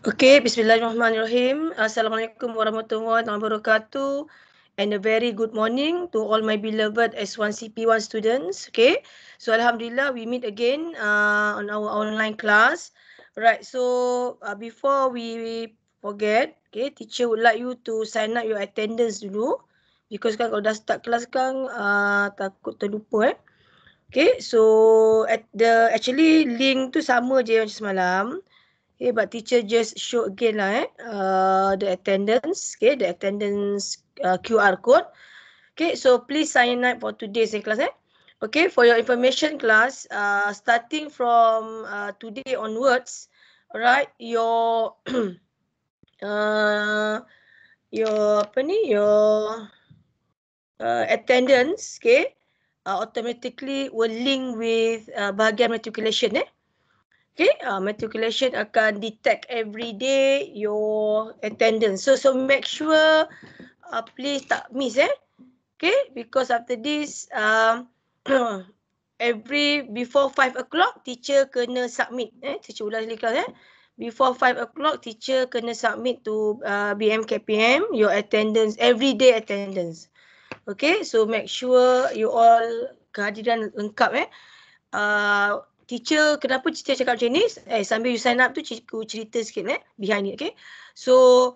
Okay, bismillahirrahmanirrahim. Assalamualaikum warahmatullahi wabarakatuh. And a very good morning to all my beloved S1CP1 students. Okay, so Alhamdulillah we meet again uh, on our online class. Right, so uh, before we forget, okay, teacher would like you to sign up your attendance dulu. Because kan kalau dah start kelas kan, uh, takut terlupa eh. Okay, so at the actually link tu sama je macam semalam. Okay, but teacher just show again lah eh. Uh, the attendance. Okay, the attendance uh, QR code. Okay, so please sign up for today's class eh. Okay, for your information class, uh, starting from uh, today onwards, right, your, uh, your, apa ni, your uh, attendance, okay, uh, automatically will link with uh, bahagian matriculation eh. Okay, uh, matriculation akan detect every day your attendance. So, so make sure uh, please tak miss eh. Okay, because after this, um, every before five o'clock, teacher kena submit. Eh, teacher ulang sekali eh. Before five o'clock, teacher kena submit to uh, BMKPM, your attendance, every day attendance. Okay, so make sure you all kehadiran lengkap eh. Uh, teacher kenapa teacher cakap macam ni eh sambil you sign up tu cikgu cerita sikit eh behind it okay so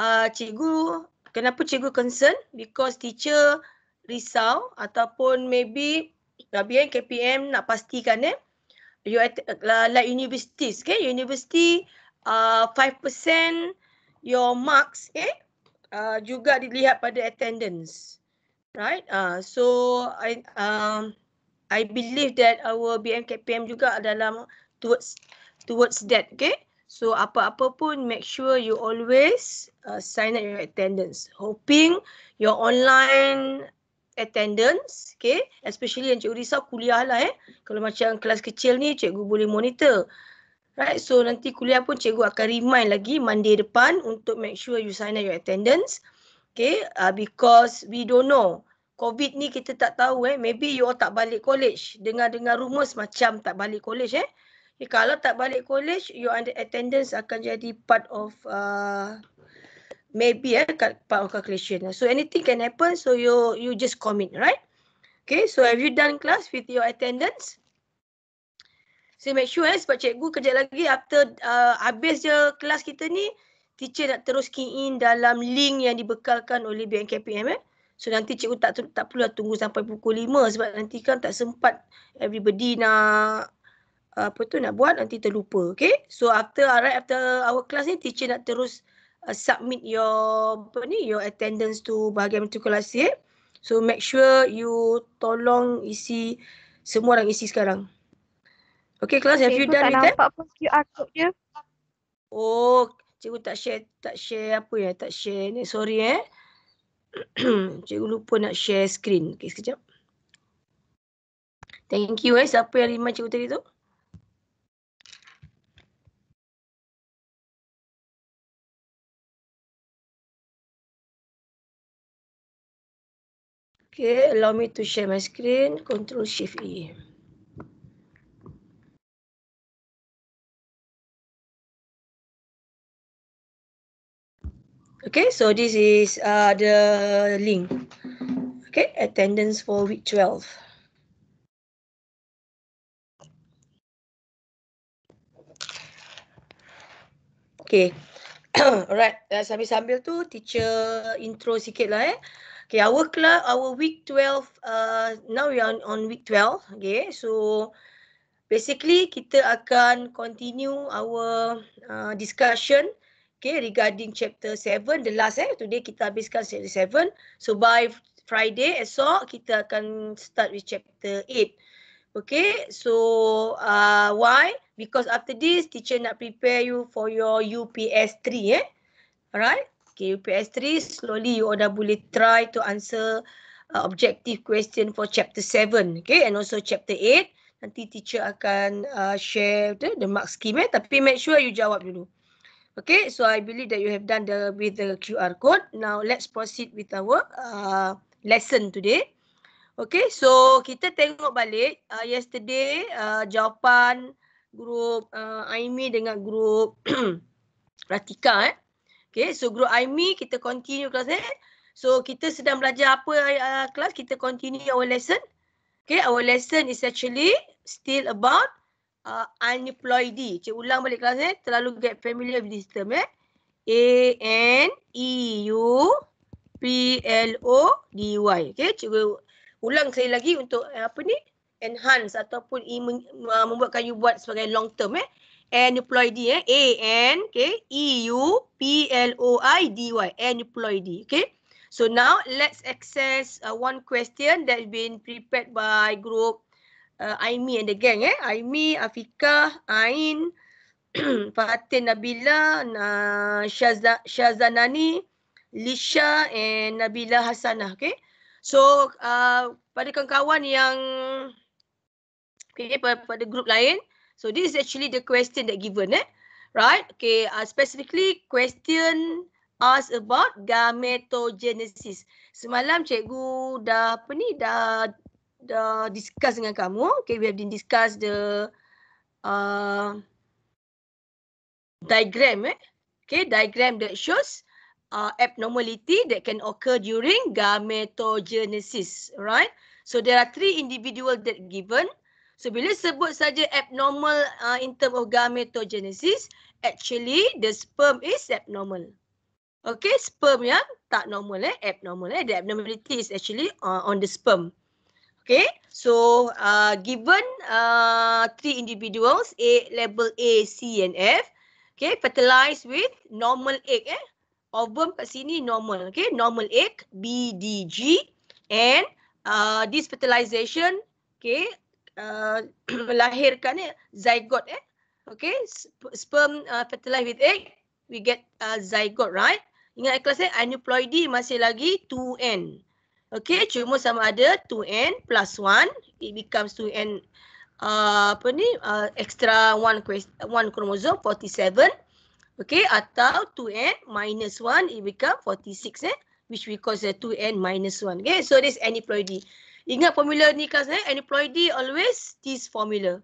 uh, cikgu kenapa cikgu concern because teacher risau ataupun maybe maybe eh, KPM nak pastikan eh you at, uh, like universities okay university uh, 5% your marks okay eh, uh, juga dilihat pada attendance right uh, so i um, I believe that our BMKPM juga dalam towards towards that, okay? So apa-apa pun, make sure you always uh, sign up your attendance. Hoping your online attendance, okay? Especially yang Cikgu risau kuliah lah, eh? Kalau macam kelas kecil ni, Cikgu boleh monitor. Right, so nanti kuliah pun cikgu akan remind lagi mandi depan untuk make sure you sign up your attendance. Okay, uh, because we don't know. COVID ni kita tak tahu eh. Maybe you all tak balik college. Dengar-dengar rumus macam tak balik college eh. eh kalau tak balik college, you under attendance akan jadi part of uh, maybe eh, part of calculation. So anything can happen, so you you just commit, right? Okay, so have you done class with your attendance? So make sure eh, sebab cikgu kejap lagi after uh, habis je kelas kita ni, teacher nak terus key in dalam link yang dibekalkan oleh BNKPM eh. So nanti cikgu tak tak perlu tunggu sampai pukul 5 sebab nanti kan tak sempat everybody nak apa tu nak buat nanti terlupa. Okay. So after right after our class ni teacher nak terus uh, submit your apa ni your attendance tu bahagian matriculasi. Eh? So make sure you tolong isi semua orang isi sekarang. Okay class okay, have you done with that? Nampak pun QR code dia. Oh cikgu tak share tak share apa ya tak share ni sorry eh. Cikgu lupa nak share screen. okay sekejap. Thank you eh. Siapa yang lima cikgu tadi tu? Okay, allow me to share my screen. Control shift E. Okay, so this is uh, the link. Okay, attendance for week 12. Okay, alright, sambil-sambil tu teacher intro sikit lah eh. Okay, our class, our week 12, uh, now we are on week 12. Okay, so basically kita akan continue our uh, discussion. Okay, regarding chapter 7, the last eh. Today kita habiskan chapter 7. So, by Friday esok, kita akan start with chapter 8. Okay, so uh, why? Because after this, teacher nak prepare you for your UPS 3 eh. Alright, okay, UPS 3, slowly you all dah boleh try to answer uh, objective question for chapter 7. Okay, and also chapter 8. Nanti teacher akan uh, share the, the mark scheme eh. Tapi make sure you jawab dulu. Okay, so I believe that you have done the with the QR code. Now let's proceed with our uh, lesson today. Okay, so kita tengok balik uh, yesterday uh, jawapan grup uh, Aimi dengan grup Ratika. Eh? Okay, so grup Aimi kita continue kelas ni. Eh? So kita sedang belajar apa uh, kelas? Kita continue our lesson. Okay, our lesson is actually still about uh, unemployed. Cik ulang balik kelas ni. Eh? Terlalu get familiar with this term eh. A-N-E-U-P-L-O-D-Y. Okay. Cikgu ulang sekali lagi untuk uh, apa ni. Enhance ataupun e uh, membuatkan you buat sebagai long term eh. Unemployed eh. A-N-E-U-P-L-O-I-D-Y. E unemployed. Okay. So now let's access uh, one question that's been prepared by group uh, Aimi and the gang eh. Aimi, Afiqah, Ain, Fatin Nabila, uh, Shazanani, Syazanani, Lisha and Nabila Hasanah. Okay. So, uh, pada kawan-kawan yang okay, pada, pada grup lain, so this is actually the question that given eh. Right? Okay, uh, specifically question ask about gametogenesis. Semalam cikgu dah apa ni dah uh, discuss dengan kamu. Okay, we have been discuss the uh, diagram. Eh? Okay, diagram that shows uh, abnormality that can occur during gametogenesis. Right. So there are three individual that given. So bila sebut saja abnormal uh, in term of gametogenesis, actually the sperm is abnormal. Okay, sperm yang tak normal eh, abnormal eh. The abnormality is actually uh, on the sperm. Okay, so uh, given uh, three individuals, A, level A, C and F, okay, fertilized with normal egg, eh? ovum kat sini normal, okay, normal egg, B, D, G, and uh, this fertilization, okay, uh, eh, zygote, eh? okay, sperm uh, fertilized with egg, we get uh, zygote, right? Ingat kelas eh, aneuploidy masih lagi 2N, Okay, cuma sama ada 2n plus 1, it becomes 2n uh, apa ni, uh, extra 1 kromosom 47. Okay, atau 2n minus 1, it become 46 eh, which we call as 2n minus 1. Okay, so this aneuploidy. Ingat formula ni kan, eh? aneuploidy always this formula.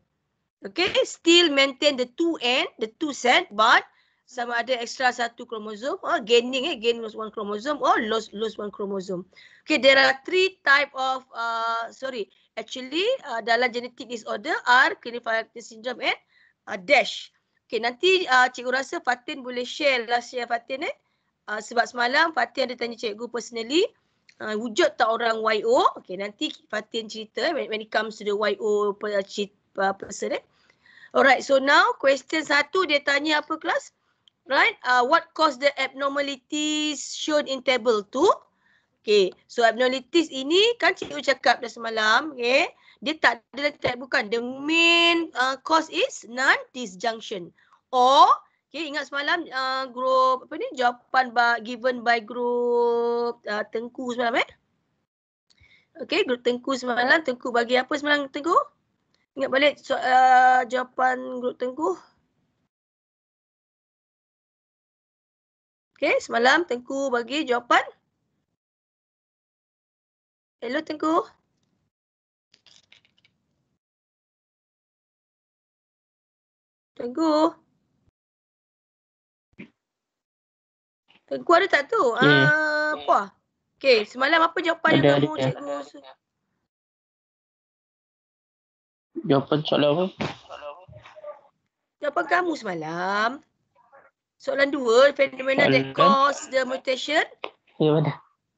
Okay, still maintain the 2n, the 2 cent, but sama ada extra satu kromosom or oh, gaining eh gain lose one kromosom, or oh, lose lose one kromosom. okay there are three type of uh, sorry actually uh, dalam genetic disorder are Klinefelter syndrome and uh, dash okay nanti uh, cikgu rasa Fatin boleh share last year Fatin eh uh, sebab semalam Fatin ada tanya cikgu personally uh, wujud tak orang YO okay nanti Fatin cerita eh, when, when it comes to the YO uh, uh, person eh Alright, so now question satu dia tanya apa kelas? right? Uh, what caused the abnormalities shown in table 2? Okay, so abnormalities ini kan cikgu cakap dah semalam, okay? Dia tak ada letak, bukan. The main uh, cause is non-disjunction. Or, okay, ingat semalam uh, group, apa ni, jawapan by, given by group uh, Tengku semalam, eh? Okay, group Tengku semalam. Tengku bagi apa semalam, Tengku? Ingat balik so, uh, jawapan group Tengku. Tengku. Okay, semalam Tengku bagi jawapan. Hello Tengku. Tengku. Tengku ada tak tu? Ah, hmm. uh, apa? Okay, semalam apa jawapan yang kamu ada. cikgu? Jawapan soalan apa? Jawapan kamu semalam. Soalan dua, fenomena that cause the mutation. Ya, yeah, mana?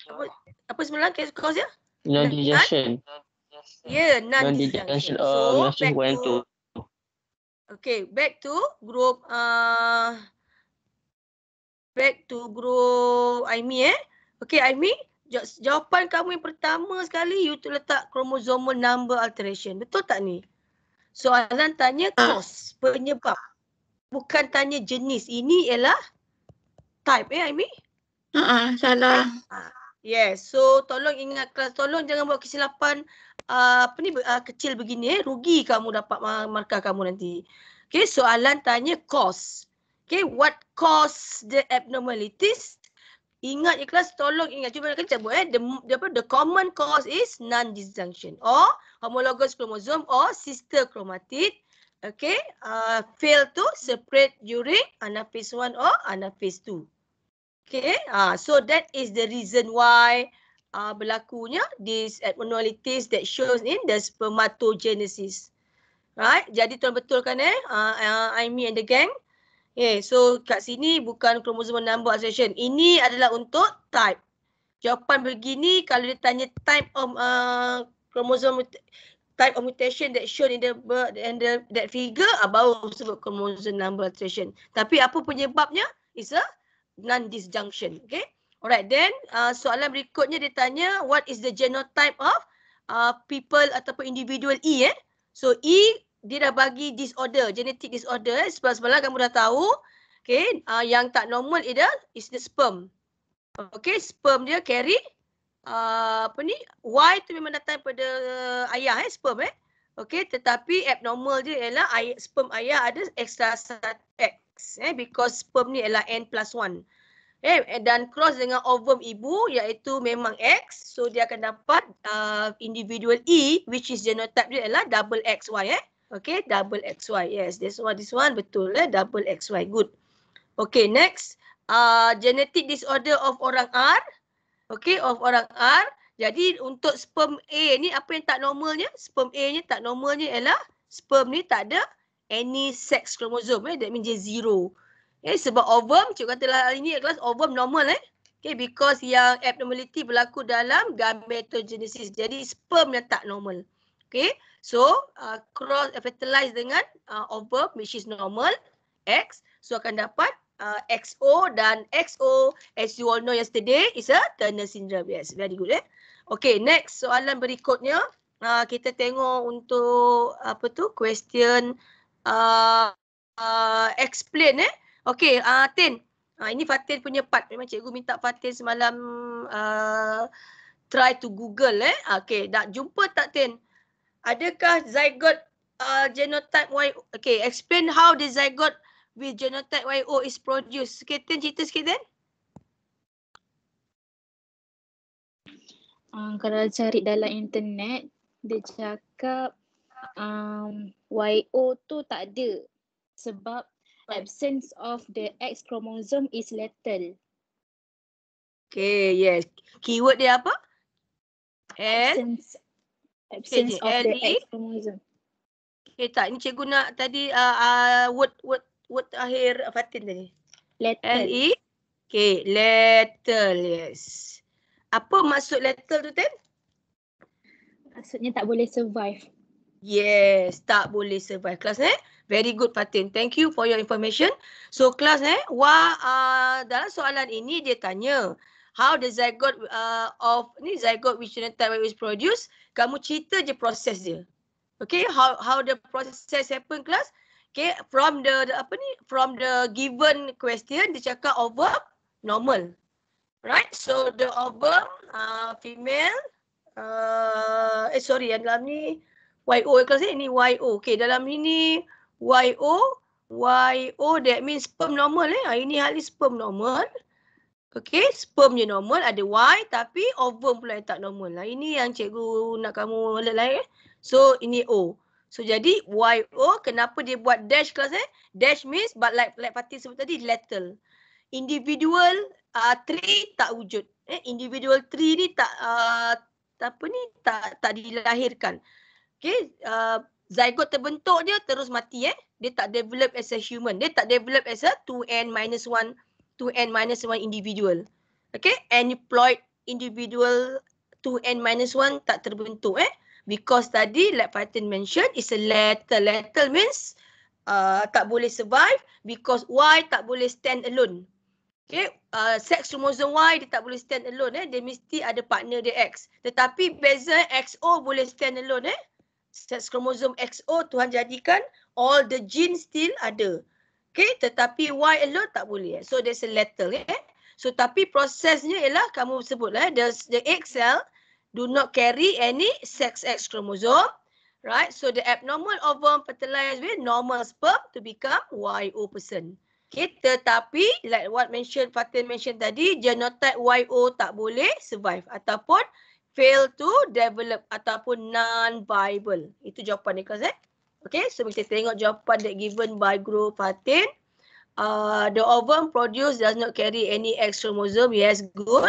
Apa, apa sebenarnya cause dia? Ya? Non-digestion. Ya, yeah, non-digestion. Oh, so, maksud gue yang Okay, back to group. Uh, back to group Aimi eh. Okay, Aimi. Jawapan kamu yang pertama sekali, you tu letak chromosomal number alteration. Betul tak ni? Soalan tanya cause, penyebab bukan tanya jenis. Ini ialah type ya, eh, Aimi? Ah, uh -uh, salah. Uh, yes. Yeah. So, tolong ingat kelas. Tolong jangan buat kesilapan uh, apa ni uh, kecil begini. Eh. Rugi kamu dapat markah kamu nanti. Okay, soalan tanya cause. Okay, what cause the abnormalities? Ingat kelas, tolong ingat. Cuba kita cakap, eh, the, the, the common cause is non-disjunction or homologous chromosome or sister chromatid. Okay, uh, fail to separate during anaphase one or anaphase two. Okay, uh, so that is the reason why uh, berlakunya this abnormalities that shows in the spermatogenesis. Right, jadi tuan betulkan eh, uh, Amy uh, and the gang. Okay, so kat sini bukan chromosomal number association. Ini adalah untuk type. Jawapan begini kalau ditanya type of uh, chromosome type of mutation that shown in the in the that figure uh, baru sebut chromosome number alteration. Tapi apa penyebabnya? It's a non disjunction. Okay. Alright, then uh, soalan berikutnya dia tanya what is the genotype of uh, people ataupun individual E eh? So E dia dah bagi disorder, genetic disorder. Eh? Sebelah-sebelah kamu dah tahu. Okay, uh, yang tak normal either is the sperm. Okay, sperm dia carry Ah, apa ni Y tu memang datang pada uh, ayah eh sperm eh Okay tetapi abnormal dia ialah ayah, sperm ayah ada extra satu X eh Because sperm ni ialah N plus one, Eh dan cross dengan ovum ibu iaitu memang X So dia akan dapat uh, individual E which is genotype dia ialah double XY eh Okay double XY yes this one this one betul eh double XY good Okay next uh, genetic disorder of orang R Okay, of orang R. Jadi untuk sperm A ni apa yang tak normalnya? Sperm A ni tak normalnya ialah sperm ni tak ada any sex chromosome. Eh? That means dia zero. Eh? Sebab ovum, cikgu kata lah hari ni kelas ovum normal. Eh? Okay, because yang abnormality berlaku dalam gametogenesis. Jadi sperm yang tak normal. Okay, so uh, cross fertilize dengan uh, ovum which is normal, X. So akan dapat uh, XO dan XO as you all know yesterday is a Turner syndrome. Yes, very good eh. Okay, next soalan berikutnya. Uh, kita tengok untuk apa tu question uh, uh, explain eh. Okay, uh, Tin. Uh, ini Fatin punya part. Memang cikgu minta Fatin semalam uh, try to Google eh. Okay, dah jumpa tak Tin? Adakah zygote uh, genotype Y? Okay, explain how the zygote with genotype YO is produced. Ketan, cerita sikit kan? Um, kalau cari dalam internet, dia cakap um, YO tu tak ada sebab absence of the X chromosome is lethal. Okay, yes. Keyword dia apa? Absence, absence of the e? X chromosome. Okay, tak. Ini cikgu nak tadi uh, uh, word, word word terakhir Fatin tadi? Letter. L-E? Okay, letter, yes. Apa maksud letter tu, Tan? Maksudnya tak boleh survive. Yes, tak boleh survive. Kelas ni, eh? very good Fatin. Thank you for your information. So, kelas ni, wah uh, dalam soalan ini dia tanya, how the zygote uh, of, ni zygote which genotype is produced, kamu cerita je proses dia. Okay, how how the process happen kelas? Okay, from the, the apa ni? From the given question, dia cakap over normal. Right? So the over uh, female uh, eh sorry, yang dalam ni YO Kalau saya Ini YO. Okay, dalam ini YO YO that means sperm normal eh. Ah, ini hal sperm normal. Okay, sperm je normal. Ada Y tapi ovum pula yang tak normal. lah. ini yang cikgu nak kamu alert lain eh? So, ini O. So jadi YO oh, kenapa dia buat dash kelas eh? Dash means but like like Fatih sebut tadi lateral. Individual uh, tree tak wujud. Eh individual tree ni tak uh, apa ni tak tak dilahirkan. Okay, uh, zygote terbentuk dia terus mati eh. Dia tak develop as a human. Dia tak develop as a 2N minus 1 2N minus 1 individual. Okay, aneuploid individual 2N minus 1 tak terbentuk eh. Because tadi like Fatin mention is a letter. Letter means uh, tak boleh survive because why tak boleh stand alone. Okay, uh, sex chromosome Y dia tak boleh stand alone. Eh. Dia mesti ada partner dia X. Tetapi beza XO boleh stand alone. Eh. Sex chromosome XO Tuhan jadikan all the gene still ada. Okay, tetapi Y alone tak boleh. Eh? So there's a letter. Eh. So tapi prosesnya ialah kamu sebutlah eh, the, the egg cell do not carry any sex X chromosome, right? So the abnormal ovum fertilized with normal sperm to become YO person. Okay, tetapi like what mentioned Fatin mentioned tadi, genotype YO tak boleh survive ataupun fail to develop ataupun non-viable. Itu jawapan ni kan, Okay, so kita tengok jawapan that given by group Fatin. Uh, the ovum produced does not carry any X chromosome. Yes, good.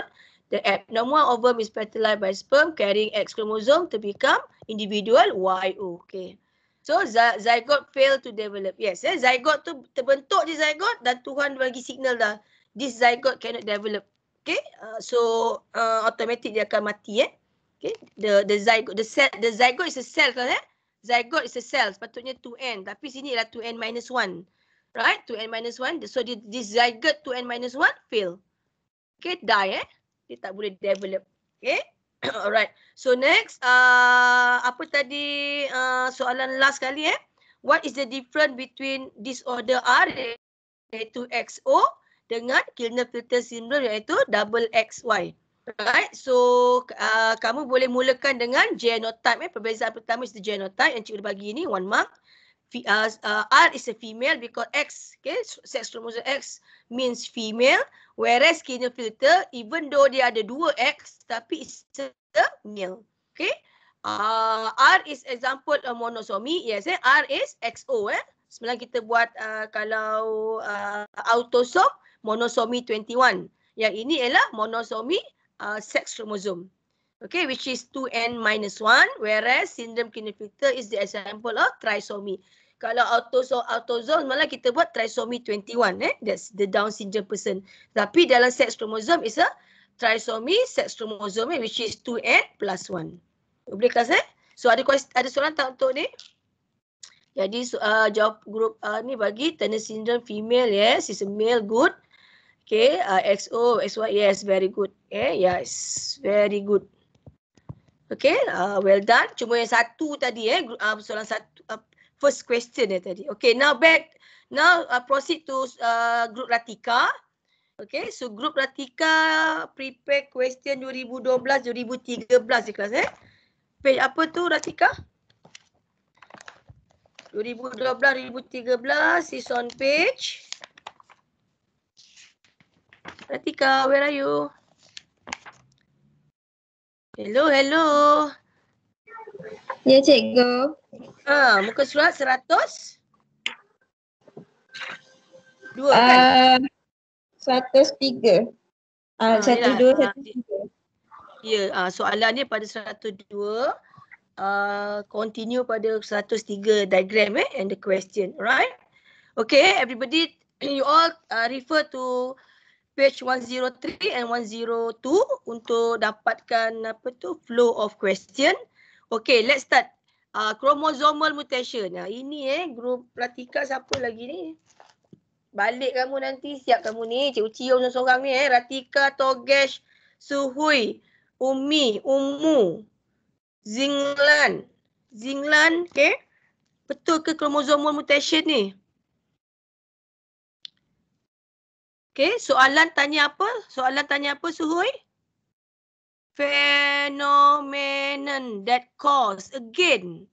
The abnormal ovum is fertilized by sperm carrying X chromosome to become individual YO. Okay. So zygote fail to develop. Yes, eh? zygote tu terbentuk je zygote dan Tuhan bagi signal dah. This zygote cannot develop. Okay, uh, so uh, automatic dia akan mati. Eh? Okay, the the zygote, the cell, the zygote is a cell kan? Eh? Zygote is a cell, sepatutnya 2N. Tapi sini ialah 2N minus 1. Right, 2N minus 1. So this zygote 2N minus 1 fail. Okay, die eh. Dia tak boleh develop. Okay. Alright. So next, uh, apa tadi uh, soalan last kali eh? What is the difference between disorder R iaitu XO dengan Kilner filter syndrome iaitu double XY? Alright. So uh, kamu boleh mulakan dengan genotype eh. Perbezaan pertama is the genotype yang cikgu bagi ini one mark uh, uh, R is a female because X, okay, sex chromosome X means female. Whereas kidney filter, even though dia ada dua X, tapi it's a male, okay. Uh, R is example of monosomy, yes, eh? R is XO, eh. Sebelum kita buat uh, kalau uh, autosome, monosomy 21. Yang ini ialah monosomy uh, sex chromosome. Okay, which is 2N minus 1, whereas syndrome kidney is the example of trisomy. Kalau autosomal autosomal malah kita buat trisomy 21 eh that's the down syndrome person. Tapi dalam sex chromosome is a trisomy sex chromosome eh, which is 2N plus 1. Boleh kelas eh? So ada ada soalan tak untuk ni? Jadi uh, jawab grup uh, ni bagi Turner syndrome female yes is a male good. Okay, uh, XO, XY yes very good. Eh yes very good. Okay, uh, well done. Cuma yang satu tadi eh, uh, soalan satu, uh, first question dia tadi. Okay, now back. Now uh, proceed to uh, group Ratika. Okay, so group Ratika prepare question 2012-2013 di kelas eh. Page apa tu Ratika? 2012-2013 is on page. Ratika, where are you? Hello, hello. Ya cikgu. Ha, muka surat seratus Dua uh, kan? 103. Uh, ha, 102, 103. Ya, yeah, uh, soalan dia pada seratus Uh, continue pada 103 diagram eh, and the question. Right? Okay, everybody, you all uh, refer to page 103 and 102 untuk dapatkan apa tu flow of question. Okay, let's start. Uh, ah, chromosomal mutation. Nah, ini eh, grup pratika siapa lagi ni? Balik kamu nanti, siap kamu ni. Cikgu Cio seorang-seorang ni eh. Ratika, Togesh, Suhui, Umi, Umu, Zinglan. Zinglan, okay. Betul ke chromosomal mutation ni? Okay, soalan tanya apa? Soalan tanya apa, Suhui? Suhui? phenomenon that cause again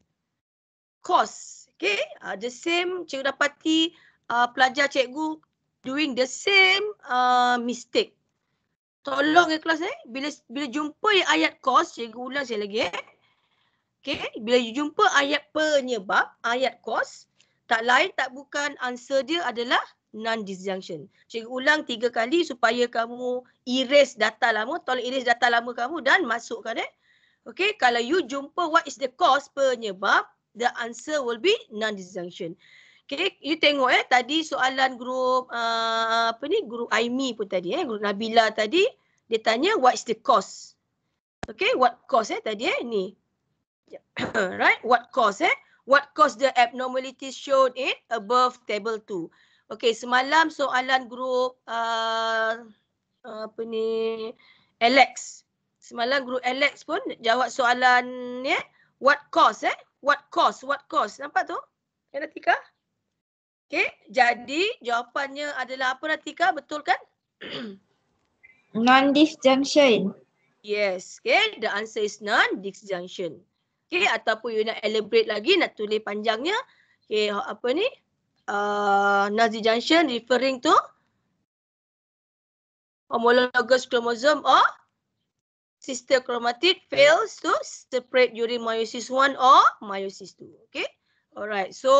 cause okay uh, the same cikgu dapati uh, pelajar cikgu doing the same uh, mistake tolong eh kelas eh bila bila jumpa ayat cause cikgu ulang sekali lagi eh okay bila you jumpa ayat penyebab ayat cause tak lain tak bukan answer dia adalah non-disjunction. Cikgu ulang tiga kali supaya kamu erase data lama, tolong erase data lama kamu dan masukkan eh. Okay, kalau you jumpa what is the cause penyebab, the answer will be non-disjunction. Okay, you tengok eh, tadi soalan grup uh, apa ni, grup Aimi pun tadi eh, grup Nabila tadi, dia tanya what is the cause. Okay, what cause eh tadi eh, ni. right, what cause eh. What cause the abnormalities showed in eh, above table 2. Okay semalam soalan grup uh, uh, apa ni Alex. Semalam grup Alex pun jawab soalan ni eh? what cause eh? What cause? What cause? Nampak tu? Ya Ratika? Okay jadi jawapannya adalah apa Ratika? Betul kan? non-disjunction. Yes, okay. The answer is non-disjunction. Okay, ataupun you nak elaborate lagi, nak tulis panjangnya. Okay, apa ni? uh, Nazi Junction referring to homologous chromosome or sister chromatid fails to separate during meiosis 1 or meiosis 2. Okay. Alright, so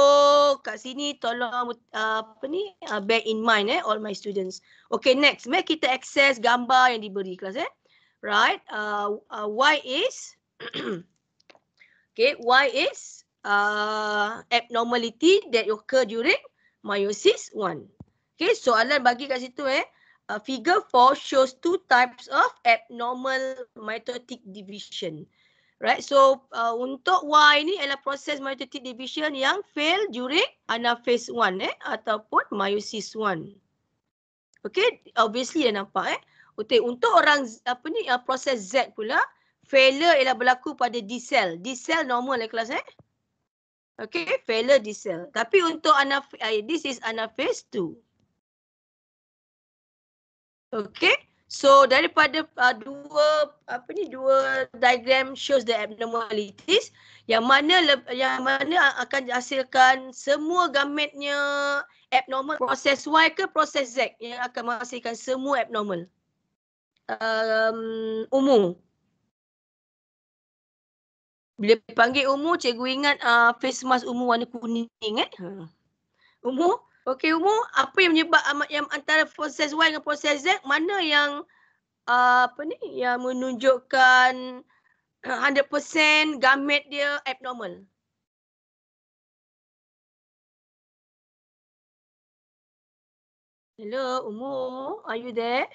kat sini tolong uh, apa ni, uh, bear in mind eh, all my students. Okay, next, mari kita access gambar yang diberi kelas eh. Right, uh, uh, Y is, okay, why is uh, abnormality that occur during meiosis 1. Okay, soalan bagi kat situ eh. Uh, figure 4 shows two types of abnormal mitotic division. Right, so uh, untuk Y ni adalah proses mitotic division yang fail during anaphase 1 eh, ataupun meiosis 1. Okay, obviously dah nampak eh. Okay, untuk orang apa ni uh, proses Z pula, failure ialah berlaku pada D cell. D cell normal eh kelas eh. Okay, failure di sel. Tapi untuk anaphase, eh, this is anaphase two. Okay, so daripada uh, dua apa ni dua diagram shows the abnormalities yang mana yang mana akan hasilkan semua gametnya abnormal proses Y ke proses Z yang akan menghasilkan semua abnormal um, umum. Bila panggil umur, cikgu ingat uh, face mask umur warna kuning eh. Hmm. Ha. Umur, okey umur, apa yang menyebab yang antara proses Y dengan proses Z, mana yang uh, apa ni, yang menunjukkan 100% gamet dia abnormal. Hello, umur, are you there?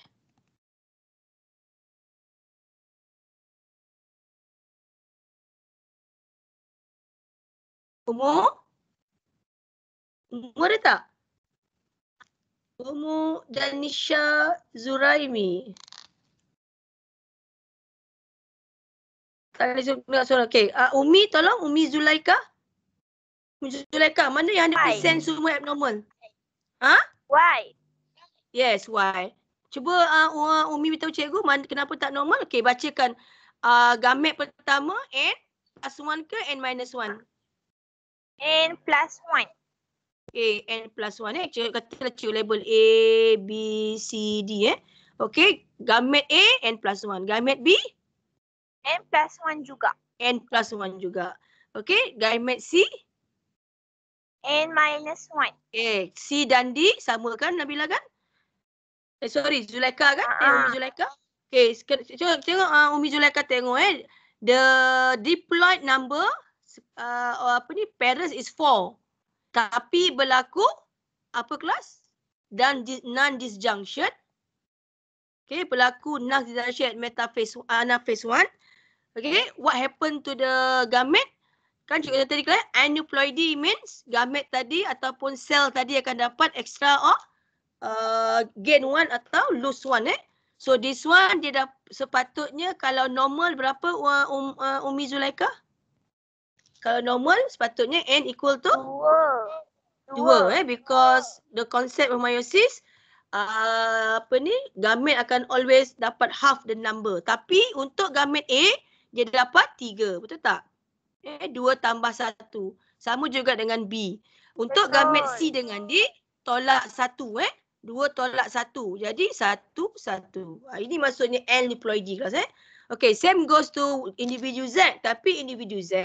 Umu, Umur dia tak? Umur Danisha Zuraimi. Tak ada suara. Okay. Uh, ah, Umi tolong. Umi Zulaika. Umi Zulaika. Mana yang ada present semua abnormal? Ha? Why? Yes, why? Cuba uh, Umi beritahu cikgu kenapa tak normal. Okay, bacakan uh, gamet pertama. N plus 1 ke N minus 1? N plus 1. Okay, N plus 1 eh. Cikgu kata lah cikgu label A, B, C, D eh. Okay, gamet A, N plus 1. Gamet B? N plus 1 juga. N plus 1 juga. Okay, gamet C? N minus 1. Okay, eh, C dan D sama kan Nabila kan? Eh, sorry, Zulaika kan? Uh eh, -huh. Ah. Umi Zulaika? Okay, tengok, tengok uh, Umi Zulaika tengok eh. The deployed number uh, oh, apa ni parents is four tapi berlaku apa kelas dan non disjunction okay berlaku uh, non disjunction metaphase anaphase uh, one okay what happen to the gamete kan cikgu tadi kan aneuploidy means gamete tadi ataupun sel tadi akan dapat extra or oh, uh, gain one atau lose one eh so this one dia dah sepatutnya kalau normal berapa uh, um, uh, umi zulaika kalau normal sepatutnya n equal to 2. 2 eh because the concept of meiosis uh, apa ni gamet akan always dapat half the number. Tapi untuk gamet A dia dapat 3, betul tak? Eh 2 tambah 1. Sama juga dengan B. Untuk betul. gamet C dengan D tolak 1 eh. 2 tolak 1. Jadi 1 1. Ah, ini maksudnya L diploidy kelas eh. Okay, same goes to individu Z. Tapi individu Z,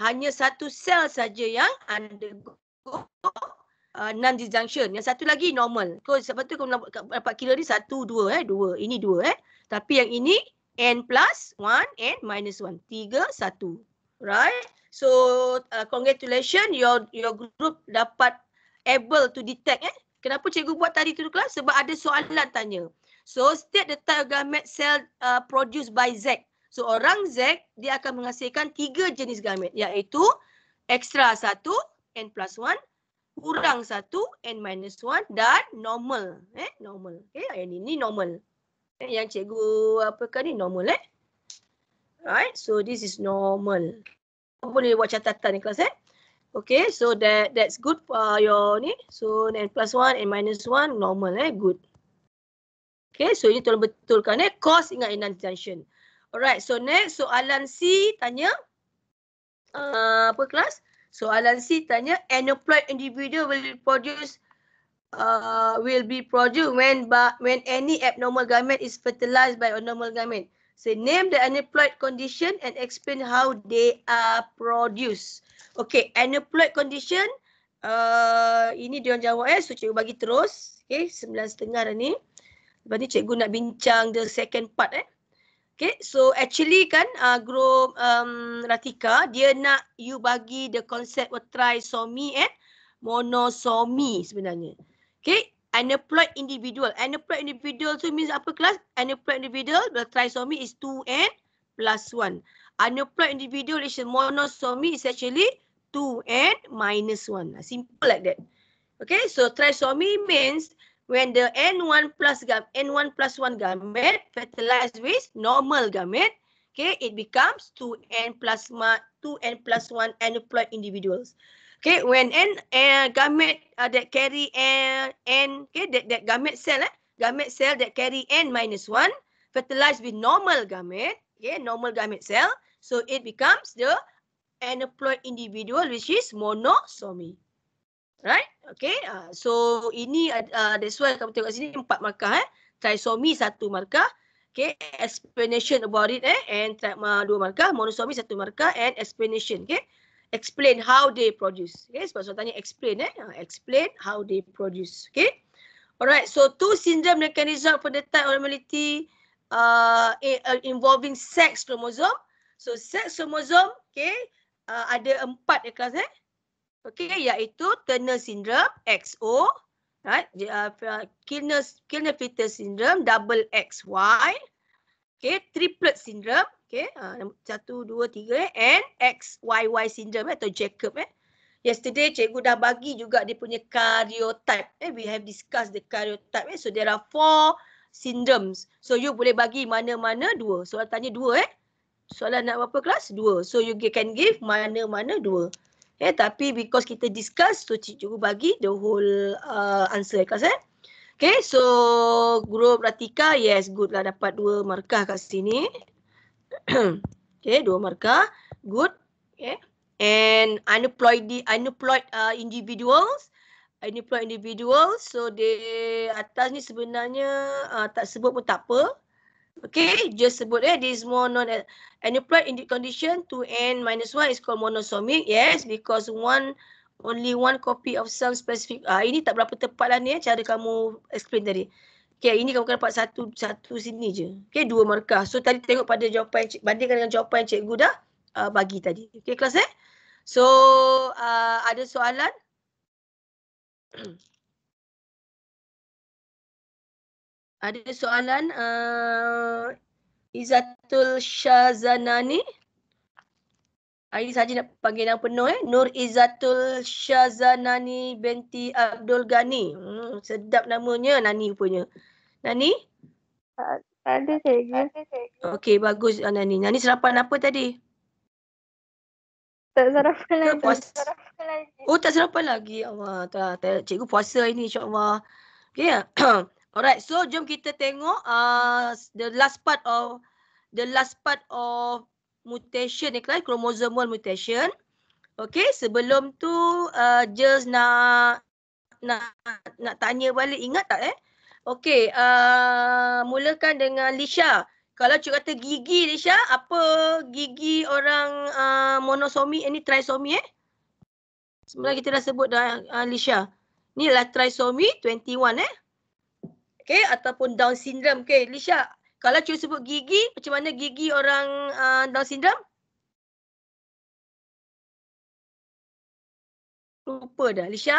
hanya satu sel saja yang undergo Uh, non-disjunction. Yang satu lagi normal. So, sebab tu kau dapat kira ni satu, dua eh. Dua. Ini dua eh. Tapi yang ini N plus one n minus one. Tiga, satu. Right? So, uh, congratulations. Your your group dapat able to detect eh. Kenapa cikgu buat tadi tu kelas? Sebab ada soalan tanya. So, state the type gamete cell uh, produced by Z. So orang Z dia akan menghasilkan tiga jenis gamet iaitu extra satu n plus one kurang satu n minus one dan normal eh normal. Okay, eh, yang ini normal. Eh, yang cikgu apakah ni normal eh? Right? So this is normal. Kau boleh buat catatan ni kelas eh. Okay, so that that's good for uh, your ni. So n plus one n minus one normal eh good. Okay, so ini tolong betulkan eh cos ingat enantiation. In Alright, so next soalan C tanya uh, apa kelas? Soalan C tanya aneuploid individual will produce uh, will be produced when when any abnormal gamete is fertilized by a normal gamete. So name the aneuploid condition and explain how they are produced. Okay, aneuploid condition uh, ini dia jawab eh. So cikgu bagi terus. Okay, sembilan setengah dah ni. Lepas ni cikgu nak bincang the second part eh. Okay, so actually kan uh, group um, Ratika, dia nak you bagi the concept of trisomy and eh? Monosomy sebenarnya. Okay, aneuploid individual. Aneuploid individual tu means apa kelas? Aneuploid individual, the trisomy is 2N plus 1. Aneuploid individual is monosomy is actually 2N minus 1. Simple like that. Okay, so trisomy means when the N1 plus gamete, N1 plus 1 gamete fertilized with normal gamete, okay, it becomes 2N plus 2N plus 1 aneuploid individuals. Okay, when N uh, eh, gamete uh, that carry N, eh, N okay, that, that gamete cell, eh, gamete cell that carry N minus 1 fertilized with normal gamete, okay, normal gamete cell, so it becomes the aneuploid individual which is monosomy. Right? Okay. Uh, so ini uh, that's why kamu tengok sini empat markah eh. Trisomy satu markah. Okay. Explanation about it eh. And trisomy dua markah. Monosomy satu markah. And explanation. Okay. Explain how they produce. Okay. Sebab soal tanya explain eh. Uh, explain how they produce. Okay. Alright. So two syndrome that can result for the type normality uh, uh, involving sex chromosome. So sex chromosome. Okay. Uh, ada empat eh, eh. Okey iaitu Turner syndrome XO right uh, Kilner Kilner syndrome double XY okey triplet syndrome okey ah, satu dua tiga eh, and XYY syndrome eh, atau Jacob eh yesterday cikgu dah bagi juga dia punya karyotype eh we have discussed the karyotype eh so there are four syndromes so you boleh bagi mana-mana dua soalan tanya dua eh soalan nak berapa kelas dua so you can give mana-mana dua Eh, tapi because kita discuss, so cikgu bagi the whole uh, answer kat saya. Okay, so group Ratika, yes, good lah dapat dua markah kat sini. okay, dua markah, good. Okay, and unemployed unemployed uh, individuals, unemployed individuals. So, di atas ni sebenarnya uh, tak sebut pun tak apa. Okay, just sebut eh, this more known as aneuploid in the condition 2N minus 1 is called monosomic. Yes, because one only one copy of some specific. Ah, ini tak berapa tepat lah ni eh, cara kamu explain tadi. Okay, ini kamu kena dapat satu satu sini je. Okay, dua markah. So, tadi tengok pada jawapan, bandingkan dengan jawapan yang cikgu dah uh, bagi tadi. Okay, kelas eh. So, uh, ada soalan? Ada soalan uh, eh, Izzatul Syazanani. Hari saja nak panggil nama penuh eh. Nur Izzatul Shazanani binti Abdul Ghani. Hmm, sedap namanya Nani rupanya. Nani? Eh, ada saya. Okey, bagus eh, Nani. Nani serapan apa tadi? Tak serapan lagi. Puas... Oh, tak serapan lagi. Allah, tak, tak, cikgu puasa ini insyaAllah. Okey, ya? Alright, so jom kita tengok uh, the last part of the last part of mutation ni kan, chromosomal mutation. Okay, sebelum tu uh, just nak nak nak tanya balik, ingat tak eh? Okay, uh, mulakan dengan Lisha. Kalau cik kata gigi Lisha, apa gigi orang uh, monosomi, ini eh, trisomi eh? Sebenarnya kita dah sebut dah uh, Lisha. Ni lah trisomi 21 eh? okay, ataupun Down Syndrome. Okay, Lisha, kalau cuba sebut gigi, macam mana gigi orang uh, Down Syndrome? Lupa dah, Lisha?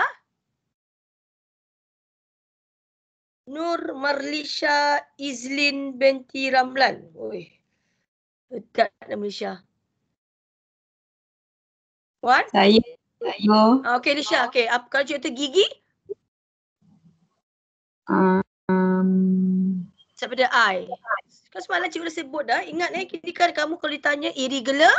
Nur Marlisha Izlin binti Ramlan. Oi. Dekat nama Lisha. Wan? Saya. Saya. Ah, okey Lisha, okey. Apa kalau tu gigi? Ah. Uh um, Siapa I? Kan semalam cikgu dah sebut dah. Ingat eh, kini kan kamu kalau ditanya irregular?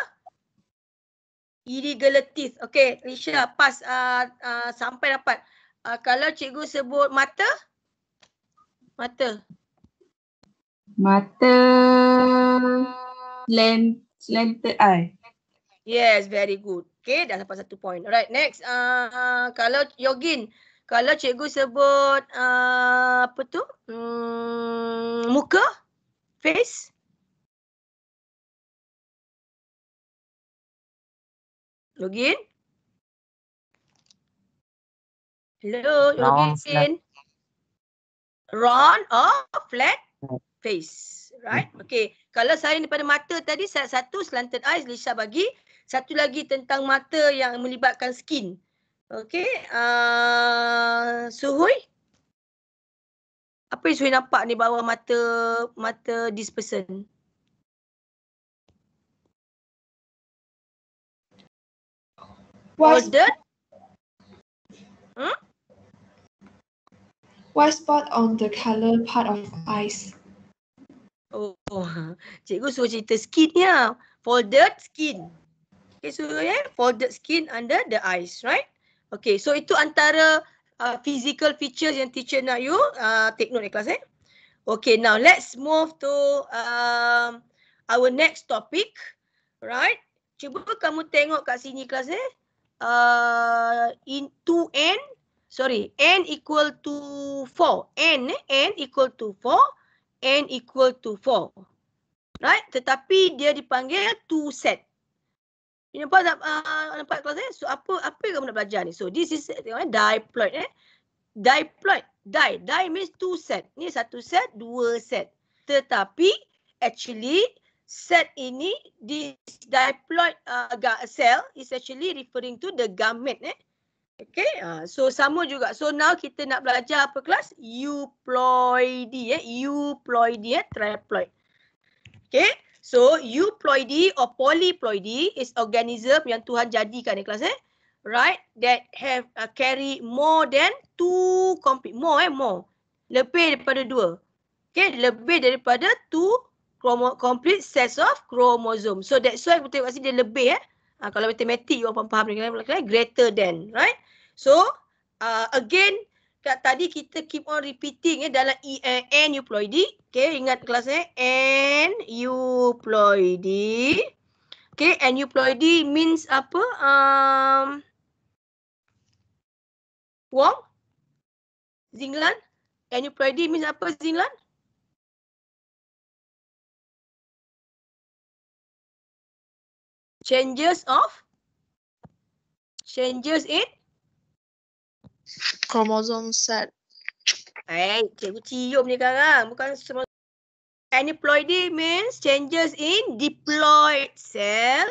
Irregular teeth. Okay, Risha pas uh, uh, sampai dapat. Uh, kalau cikgu sebut mata? Mata. Mata lens lente eye. Yes, very good. Okay, dah sampai satu point. Alright, next. Uh, uh kalau Yogin, kalau cikgu sebut uh, apa tu? Hmm, muka? Face? Login? Hello, login. Round, or flat face, right? Okay. Kalau saya daripada mata tadi, satu slanted eyes, Lisha bagi. Satu lagi tentang mata yang melibatkan skin. Okay, uh, Suhui. Apa yang Suhui nampak ni bawah mata mata this person? Was the? Hmm? White spot on the color part of eyes. Oh, oh, cikgu suruh cerita skin ni ya. lah. Folded skin. Okay, suruh eh? ya. Folded skin under the eyes, right? Okay, so itu antara uh, physical features yang teacher nak you uh, take note in class eh. Okay, now let's move to um, our next topic. Right? Cuba kamu tengok kat sini kelas eh. Uh, in 2n, sorry, n equal to 4. n eh, n equal to 4, n equal to 4. Right? Tetapi dia dipanggil 2 set. You nampak tak, uh, ah, nampak kelas eh? So, apa apa yang kamu nak belajar ni? So, this is, tengok eh, diploid eh. Diploid. Di, di means two set. Ni satu set, dua set. Tetapi, actually, set ini, this diploid uh, cell is actually referring to the gamete eh. Okay, uh, so sama juga. So, now kita nak belajar apa kelas? Euploidy eh, euploidy eh, triploid. Okay. So euploidy or polyploidy is organism yang Tuhan jadikan ni kelas eh. Right? That have uh, carry more than two complete. More eh, more. Lebih daripada dua. Okay, lebih daripada two complete sets of chromosome. So that's why kita tengok sini dia lebih eh. Uh, kalau matematik, you faham dengan lain-lain, greater than, right? So, uh, again, Kat tadi kita keep on repeating ya dalam e, uh, N euploidy. Okay, ingat kelas ni. Eh. N euploidy. Okay, N euploidy means apa? Um, Wong? Zinglan? N euploidy means apa Zinglan? Changes of? Changes in? kromosom set. Hey, cikgu cium ni sekarang. Bukan semua. Aneuploidy means changes in diploid cell.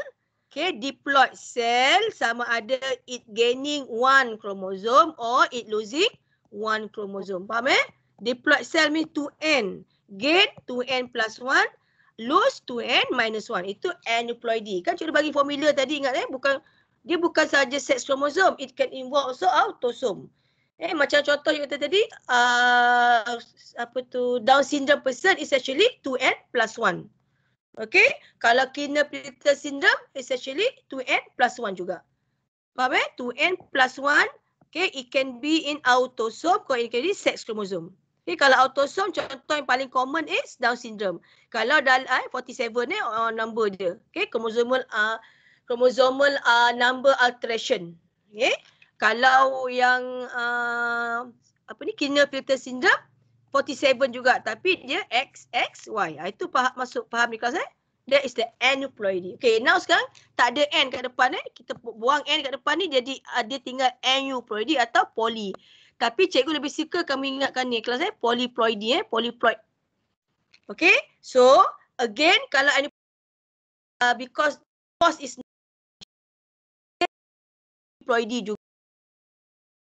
Okay, diploid cell sama ada it gaining one chromosome or it losing one chromosome. Faham eh? Diploid cell means 2N. Gain 2N plus 1, lose 2N minus 1. Itu aneuploidy. Kan cikgu bagi formula tadi ingat eh? Bukan dia bukan saja seks kromosom, it can involve also autosome. Eh, macam contoh yang kata tadi, uh, apa tu Down syndrome person is actually 2N plus 1. Okay, kalau kena pelita syndrome is actually 2N plus 1 juga. Faham eh? 2N plus 1, okay, it can be in autosome, kalau it can be sex chromosome. Okay, kalau autosome, contoh yang paling common is Down syndrome. Kalau dalam eh, 47 ni, eh, number dia. Okay, chromosomal uh, chromosomal uh, number alteration. Okay. Kalau yang uh, apa ni Kinner filter syndrome 47 juga tapi dia XXY. Ha, ah, itu faham masuk faham ni kelas eh? That is the aneuploidy. Okay, now sekarang tak ada N kat depan eh. Kita buang N kat depan ni jadi ada uh, tinggal aneuploidy atau poly. Tapi cikgu lebih suka kamu ingatkan ni kelas eh. Polyploidy eh. Polyploid. Okay, so again kalau aneuploidy uh, because cause is Freudi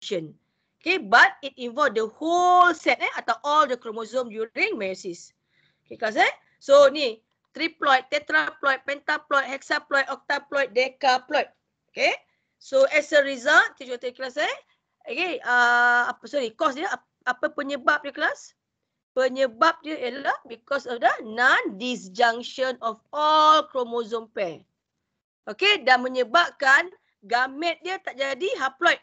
junction. Okay, but it involve the whole set eh, atau all the chromosome during meiosis. Okay, kasi, eh? so ni triploid, tetraploid, pentaploid, hexaploid, octaploid, decaploid. Okay, so as a result, tujuh tadi kelas eh, okay, uh, apa sorry, cause dia apa penyebab dia kelas? Penyebab dia ialah because of the non-disjunction of all chromosome pair. Okay, dan menyebabkan gamet dia tak jadi haploid.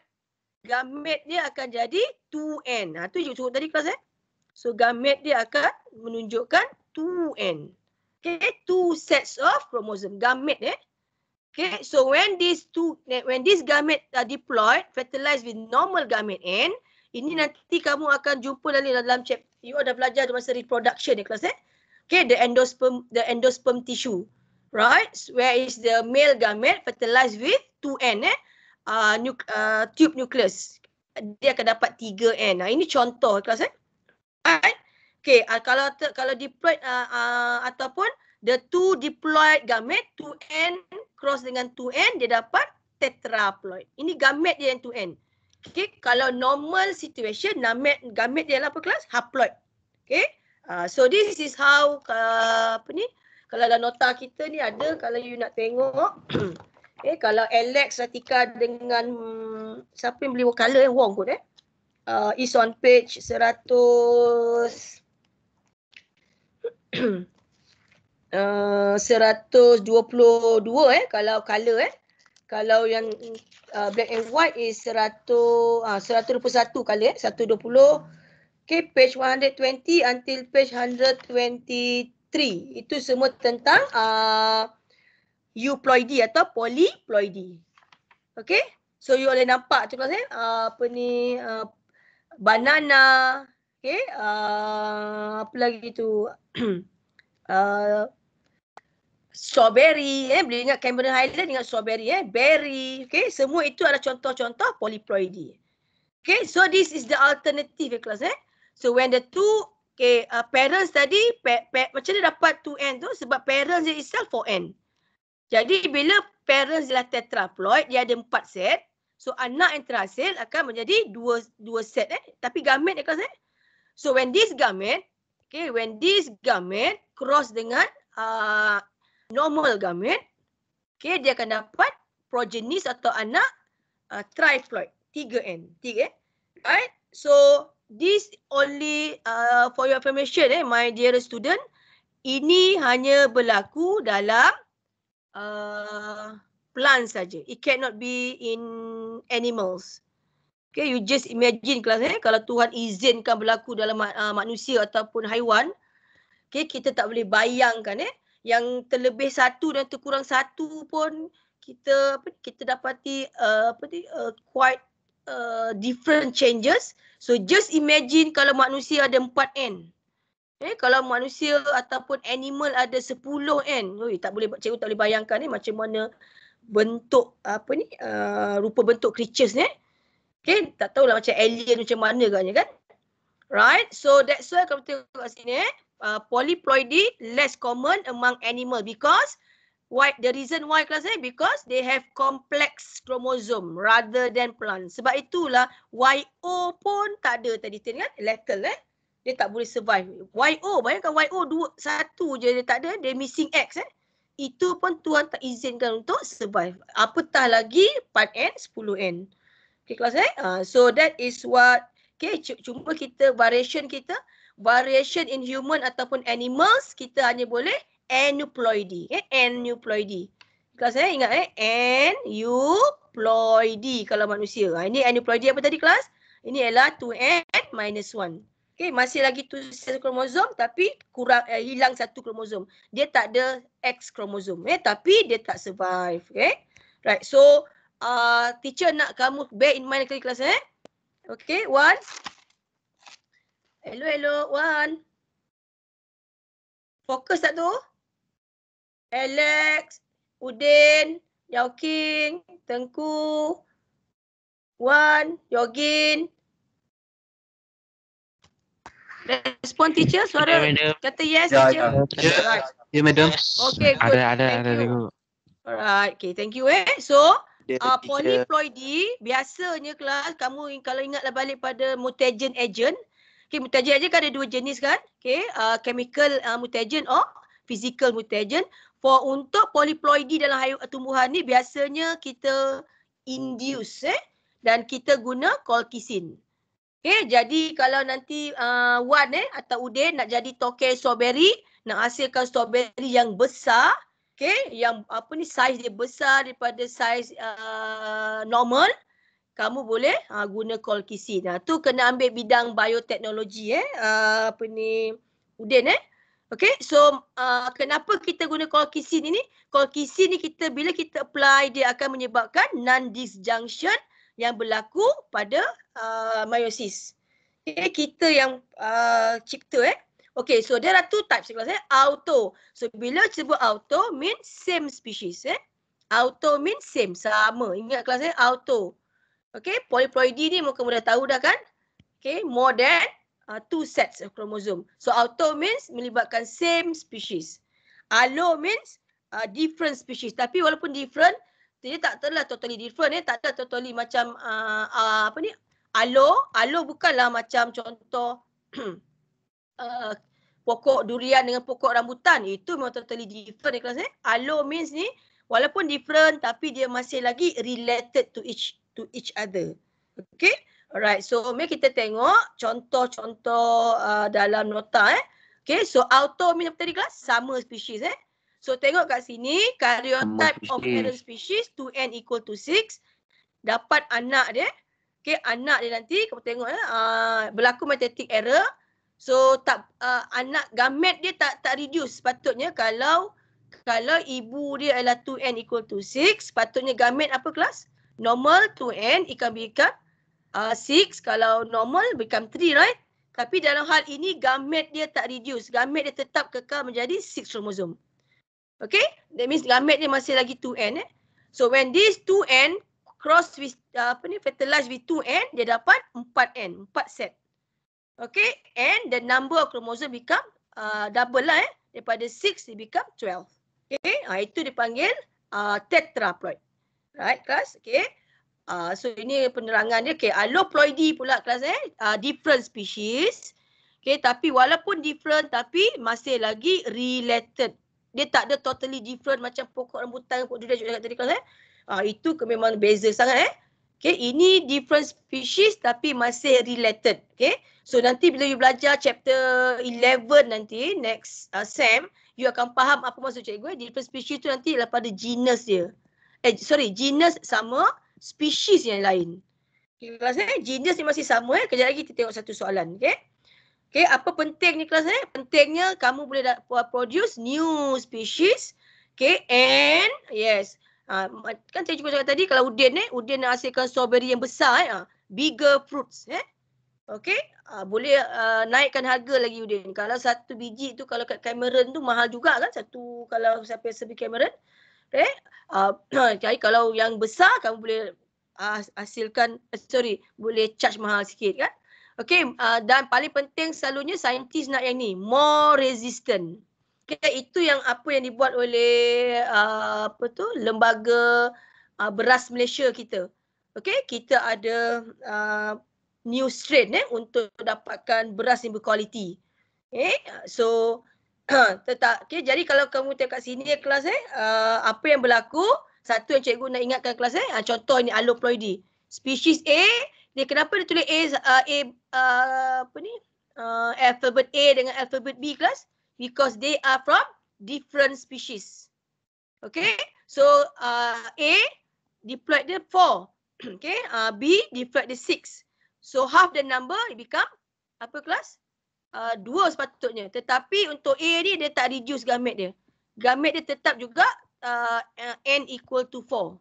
Gamet dia akan jadi 2N. Ha, tu cukup tadi kelas eh. So gamet dia akan menunjukkan 2N. Okay, two sets of chromosome. Gamet eh. Okay, so when these two, when this gamet are deployed, fertilized with normal gamet N, ini nanti kamu akan jumpa dalam, dalam chapter. You ada belajar masa reproduction ni kelas eh. Okay, the endosperm, the endosperm tissue right? Where is the male gamete fertilized with 2N, eh? Uh, ah, nu uh, ah, tube nucleus. Dia akan dapat 3N. Nah, ini contoh kelas, eh? Right? Okay, uh, kalau kalau deployed uh, uh, ataupun the two deployed gamete, 2N cross dengan 2N, dia dapat tetraploid. Ini gamete dia yang 2N. Okay, kalau normal situation, gamete dia lah apa kelas? Haploid. Okay, uh, so this is how, uh, apa ni, kalau dalam nota kita ni ada kalau you nak tengok eh kalau Alex Ratika dengan mm, siapa yang beli wakala yang eh, Wong kot eh. Uh, is on page 100 uh, 122 eh kalau color eh kalau yang uh, black and white is 100 uh, 121 kali eh 120 okay page 120 until page tree. Itu semua tentang uh, euploidy atau polyploidy. Okay. So you boleh nampak tu kelas ni. Uh, apa ni. Uh, banana. Okay. Uh, apa lagi tu. uh, strawberry. Eh? Boleh ingat Cameron Highland ingat strawberry. Eh? Berry. Okay. Semua itu adalah contoh-contoh polyploidy. Okay. So this is the alternative eh, kelas Eh? So when the two Okay, uh, parents tadi, pa pa macam mana dapat 2N tu? Sebab parents dia itself 4N. Jadi, bila parents adalah tetraploid, dia ada 4 set. So, anak yang terhasil akan menjadi 2 2 set eh. Tapi gamet dia eh. So, when this gamet, okay, when this gamet cross dengan uh, normal gamet, okay, dia akan dapat progenis atau anak uh, triploid. 3N. 3N. Eh. Right? So, this only uh, for your information eh my dear student ini hanya berlaku dalam uh, plant saja it cannot be in animals okay you just imagine kelas eh kalau tuhan izinkan berlaku dalam uh, manusia ataupun haiwan okay kita tak boleh bayangkan eh yang terlebih satu dan terkurang satu pun kita apa kita dapati uh, apa ni uh, quite Uh, different changes. So just imagine kalau manusia ada empat N. Eh, kalau manusia ataupun animal ada sepuluh N. Oi, tak boleh cikgu tak boleh bayangkan ni eh, macam mana bentuk apa ni uh, rupa bentuk creatures ni. Eh. Okay, tak tahulah macam alien macam mana agaknya kan. Right, so that's why kalau kita tengok kat sini eh, uh, polyploidy less common among animal because why the reason why kelas saya because they have complex chromosome rather than plant sebab itulah YO pun tak ada tadi tin kan lethal eh dia tak boleh survive YO bayangkan YO dua satu je dia tak ada dia missing X eh itu pun tuan tak izinkan untuk survive apatah lagi part N 10N okay kelas eh uh, so that is what okay cuma kita variation kita variation in human ataupun animals kita hanya boleh aneuploidy. Okay, eh? aneuploidy. Kelas saya ingat eh, aneuploidy kalau manusia. Ha, ini aneuploidy apa tadi kelas? Ini adalah 2N minus 1. Okay, masih lagi tu sel kromosom tapi kurang eh, hilang satu kromosom. Dia tak ada X kromosom eh, tapi dia tak survive. Okay, right. So, uh, teacher nak kamu bear in mind kali kelas eh. Okay, one. Hello, hello, one. Fokus tak tu? Alex, Udin, Yao King, Tengku, Wan, Yogin. Respon teacher suara yeah, kata yes yeah, teacher. Ya, yeah, yeah. yeah, madam. Okay, good. Ada, ada, thank ada, you. Alright, okay, thank you eh. So, ya, Uh, polyploidy biasanya kelas kamu kalau ingatlah balik pada mutagen agent. Okay, mutagen agent kan ada dua jenis kan? Okay, uh, chemical uh, mutagen or physical mutagen for untuk polyploidy dalam tumbuhan ni biasanya kita induce eh dan kita guna colchicine. Okay, eh, jadi kalau nanti uh, Wan eh atau Udin nak jadi tokai strawberry nak hasilkan strawberry yang besar okay, yang apa ni saiz dia besar daripada saiz uh, normal kamu boleh uh, guna colchicine. Nah ha, tu kena ambil bidang bioteknologi eh uh, apa ni Udin eh Okay, so uh, kenapa kita guna colchicin ini? Colchicin ini kita bila kita apply dia akan menyebabkan non-disjunction yang berlaku pada uh, meiosis. Okay, kita yang uh, cipta eh. Okay, so there are two types kelas eh. Auto. So bila sebut auto mean same species eh. Auto mean same, sama. Ingat kelas eh, auto. Okay, Poliploidi ni muka mudah tahu dah kan. Okay, more than uh, two sets of chromosome. So auto means melibatkan same species. Allo means uh, different species. Tapi walaupun different, dia tak telah totally different eh. Tak ada totally macam uh, uh, apa ni? Allo, allo bukanlah macam contoh uh, pokok durian dengan pokok rambutan. Itu memang totally different eh, kelas eh. Allo means ni walaupun different tapi dia masih lagi related to each to each other. Okay? Alright, so mari kita tengok contoh-contoh uh, dalam nota eh. Okay, so auto mean apa tadi kelas? Sama species eh. So tengok kat sini, karyotype of parent species 2N equal to 6. Dapat anak dia. Okay, anak dia nanti, kamu tengok eh. Uh, berlaku magnetic error. So tak uh, anak gamet dia tak tak reduce sepatutnya kalau kalau ibu dia adalah 2N equal to 6. Sepatutnya gamet apa kelas? Normal 2N ikan-ikan uh, six. Kalau normal become three, right? Tapi dalam hal ini gamet dia tak reduce. Gamet dia tetap kekal menjadi six kromosom. Okay? That means gamet dia masih lagi 2N. Eh? So when this 2N cross with, uh, apa ni, fertilize with 2N, dia dapat 4N, 4 set. Okay? And the number of kromosom become uh, double lah eh. Daripada 6, dia become 12. Okay? Uh, itu dipanggil uh, tetraploid. Right, class? Okay? Uh, so ini penerangan dia. Okay, aloploidy pula kelas eh. Uh, different species. Okay, tapi walaupun different tapi masih lagi related. Dia tak ada totally different macam pokok rambutan, pokok durian juga tadi kelas eh. Uh, itu memang beza sangat eh. Okay, ini different species tapi masih related. Okay, so nanti bila you belajar chapter 11 nanti, next uh, SEM, you akan faham apa maksud cikgu eh. Different species tu nanti ialah pada genus dia. Eh, sorry, genus sama, species yang lain. Okay, kelas eh, genus ni masih sama eh. Kejap lagi kita tengok satu soalan, okay? Okay, apa pentingnya kelas eh? Pentingnya kamu boleh produce new species, okay? And, yes. Uh, kan saya juga cakap tadi, kalau Udin ni, eh, Udin nak hasilkan strawberry yang besar eh. Ah, bigger fruits, eh. Okay, uh, boleh uh, naikkan harga lagi Udin. Kalau satu biji tu, kalau kat Cameron tu mahal juga kan? Satu, kalau siapa yang sebi Cameron. Eh? Uh, kalau yang besar kamu boleh uh, hasilkan eh, sorry boleh charge mahal sikit kan okey uh, ah, dan paling penting selalunya saintis nak yang ni more resistant okay, itu yang apa yang dibuat oleh uh, apa tu lembaga uh, beras Malaysia kita okay kita ada uh, new strain eh untuk dapatkan beras yang berkualiti okay? Eh, so tetap. Okey, jadi kalau kamu tengok kat sini ya, kelas eh, uh, apa yang berlaku? Satu yang cikgu nak ingatkan kelas eh, uh, contoh ini aloploidy. Species A, dia kenapa dia tulis A, uh, A uh, apa ni? Uh, alphabet A dengan alphabet B kelas? Because they are from different species. Okay, so uh, A deployed the 4. okay, uh, B deployed the 6. So half the number it become apa kelas? uh, dua sepatutnya. Tetapi untuk A ni dia tak reduce gamet dia. Gamet dia tetap juga uh, uh N equal to 4.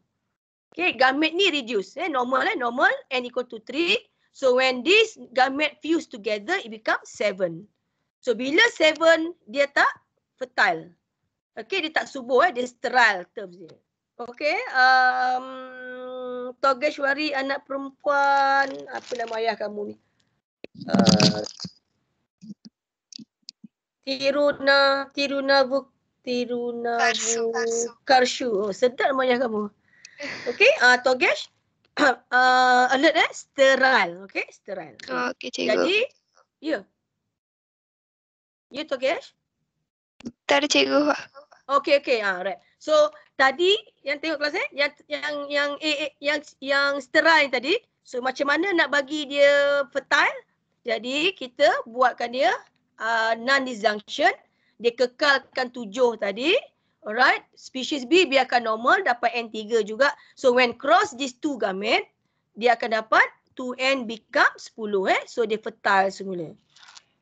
Okay, gamet ni reduce. Eh, normal eh, normal N equal to 3. So when this gamet fuse together, it become 7. So bila 7, dia tak fertile. Okay, dia tak subuh eh, dia sterile terms dia. Okay, um, Togeshwari anak perempuan, apa nama ayah kamu ni? Uh, Tiruna, Tiruna bu, Tiruna bu, karsu, Oh, sedap banyak kamu. Okey, uh, Togesh. uh, alert eh, steril, Okey, sterile. Okey, okay, cikgu. Jadi, ya. Yeah. Ya, yeah, Togesh. Tak ada cikgu. Okey, okey. Uh, ah, right. So, tadi yang tengok kelas eh, yang yang yang eh, eh, yang yang steril tadi. So, macam mana nak bagi dia fertile? Jadi, kita buatkan dia uh, non-disjunction. Dia kekalkan tujuh tadi. Alright. Species B biarkan normal. Dapat N3 juga. So when cross these two gamete, dia akan dapat 2N become 10. Eh? So dia fertile semula.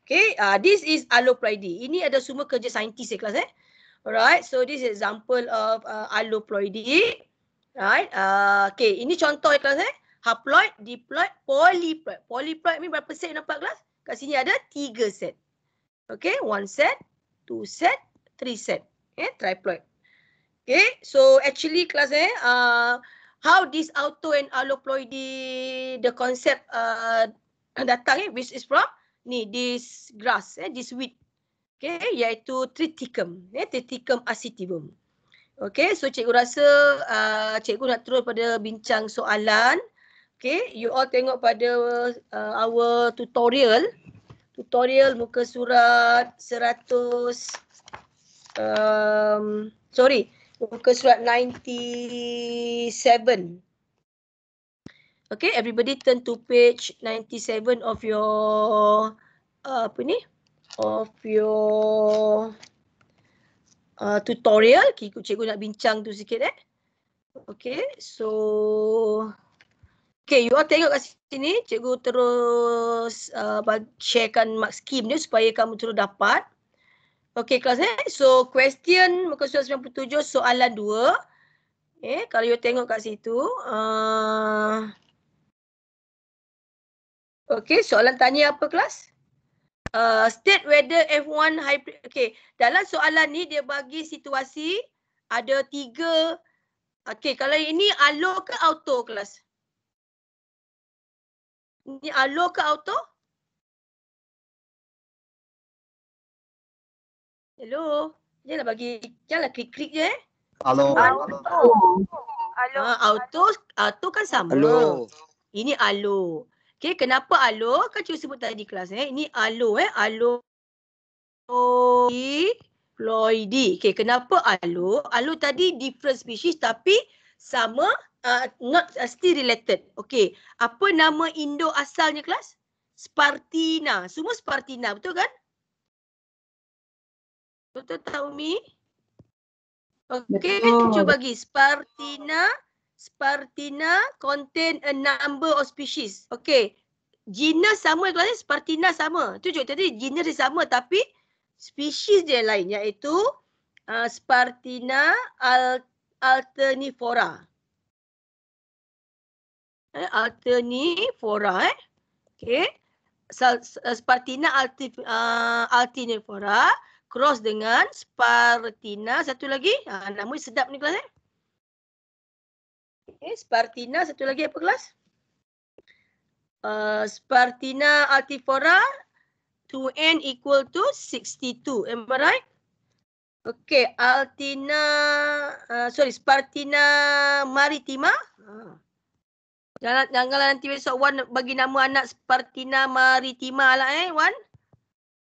Okay. Uh, this is alloploidy. Ini ada semua kerja saintis eh, kelas eh. Alright. So this is example of uh, alloploidy. Right. Uh, okay. Ini contoh eh, kelas eh. Haploid, diploid, polyploid. Polyploid ni berapa set nampak kelas? Kat sini ada tiga set. Okay, one set, two set, three set. Okay, triploid. Okay, so actually class eh, uh, how this auto and alloploidy, the concept uh, datang eh, which is from? Ni, this grass, eh, this wheat. Okay, iaitu triticum, eh, triticum acetibum. Okay, so cikgu rasa uh, cikgu nak terus pada bincang soalan. Okay, you all tengok pada uh, our tutorial tutorial muka surat 100 um, sorry muka surat 97 okay everybody turn to page 97 of your uh, apa ni of your uh, tutorial cikgu cikgu nak bincang tu sikit eh okay so Okay, you all tengok kat sini. Cikgu terus uh, sharekan mark scheme dia supaya kamu terus dapat. Okay, kelas ni. Eh? So, question muka surat 97, soalan 2. Okay, eh, kalau you tengok kat situ. Uh, okay, soalan tanya apa kelas? Uh, state weather F1 hybrid. Okay, dalam soalan ni dia bagi situasi ada tiga. Okay, kalau ini alo ke auto kelas? Ini alo ke auto? Hello. dia nak bagi, janganlah klik-klik je eh. Alo. Alo. Ah, auto, auto kan sama. Alo. Ini alo. Okey, kenapa alo? Kan cuba sebut tadi kelas eh. Ini alo eh. Alo. Ploidi. Okey, kenapa alo? Alo tadi different species tapi sama uh, not uh, still related. Okay, apa nama Indo asalnya kelas? Spartina. Semua Spartina, betul kan? Betul tak Umi? Okay, betul. cuba bagi. Spartina, Spartina contain a number of species. Okay, genus sama kelas ni, Spartina sama. Tujuk tadi genus dia sama tapi species dia yang lain iaitu uh, Spartina al alternifora eh, alter ni fora eh. Okey. Spartina alti uh, altinin fora cross dengan spartina satu lagi. Ha uh, nama sedap ni kelas eh. Okey, spartina satu lagi apa kelas? Uh, spartina fora 2N equal to 62. Am I right? Okay. Altina, uh, sorry. Spartina maritima. Uh. Janganlah, janganlah nanti besok Wan bagi nama anak Spartina Maritima lah eh Wan.